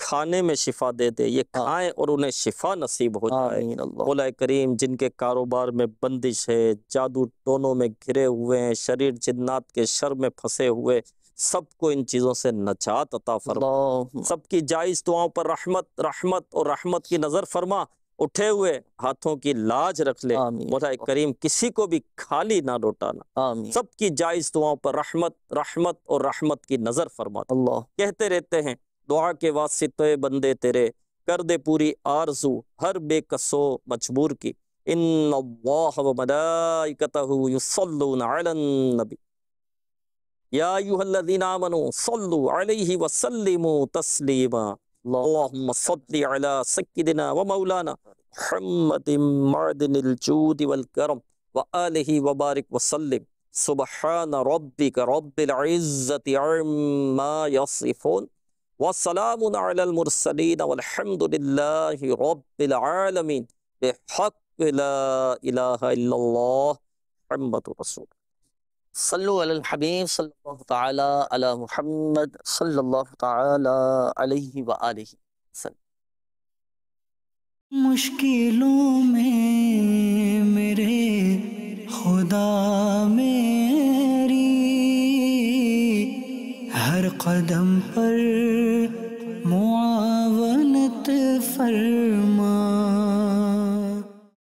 खाने में शिफा दे दे ये हाँ। खाएं और उन्हें शिफा नसीब हो जाए मौला करीम जिनके कारोबार में बंदिश है जादू टोनों में घिरे हुए हैं शरीर जिन्नात के शर में फंसे हुए सबको इन चीज़ों से नजात अता फरमा सबकी जायज़ दुआओं पर रहमत रहमत और रहमत की नज़र फरमा उठे हुए हाथों की लाज रख ले मौला करीम किसी को भी खाली ना लौटाना सबकी जायज दुआओं पर रहमत रहमत और रहमत की नजर फरमा अल्लाह कहते रहते हैं दुआ के वास्ते बंदे तेरे कर दे पूरी आरजू हर बेकसो मजबूर की इन नबी या तस्लीमा اللهم صل على سيدنا ومولانا محمد معدن الجود والكرم وآله وبارك وسلم سبحان ربك رب العزة عما يصفون وسلام على المرسلين والحمد لله رب العالمين بحق لا إله إلا الله محمد رسول صلوا على الحبيب صلى الله تعالى على محمد صلى الله تعالى عليه وآله وسلم میں میرے خدا میری ہر قدم پر معاونت मुआवनत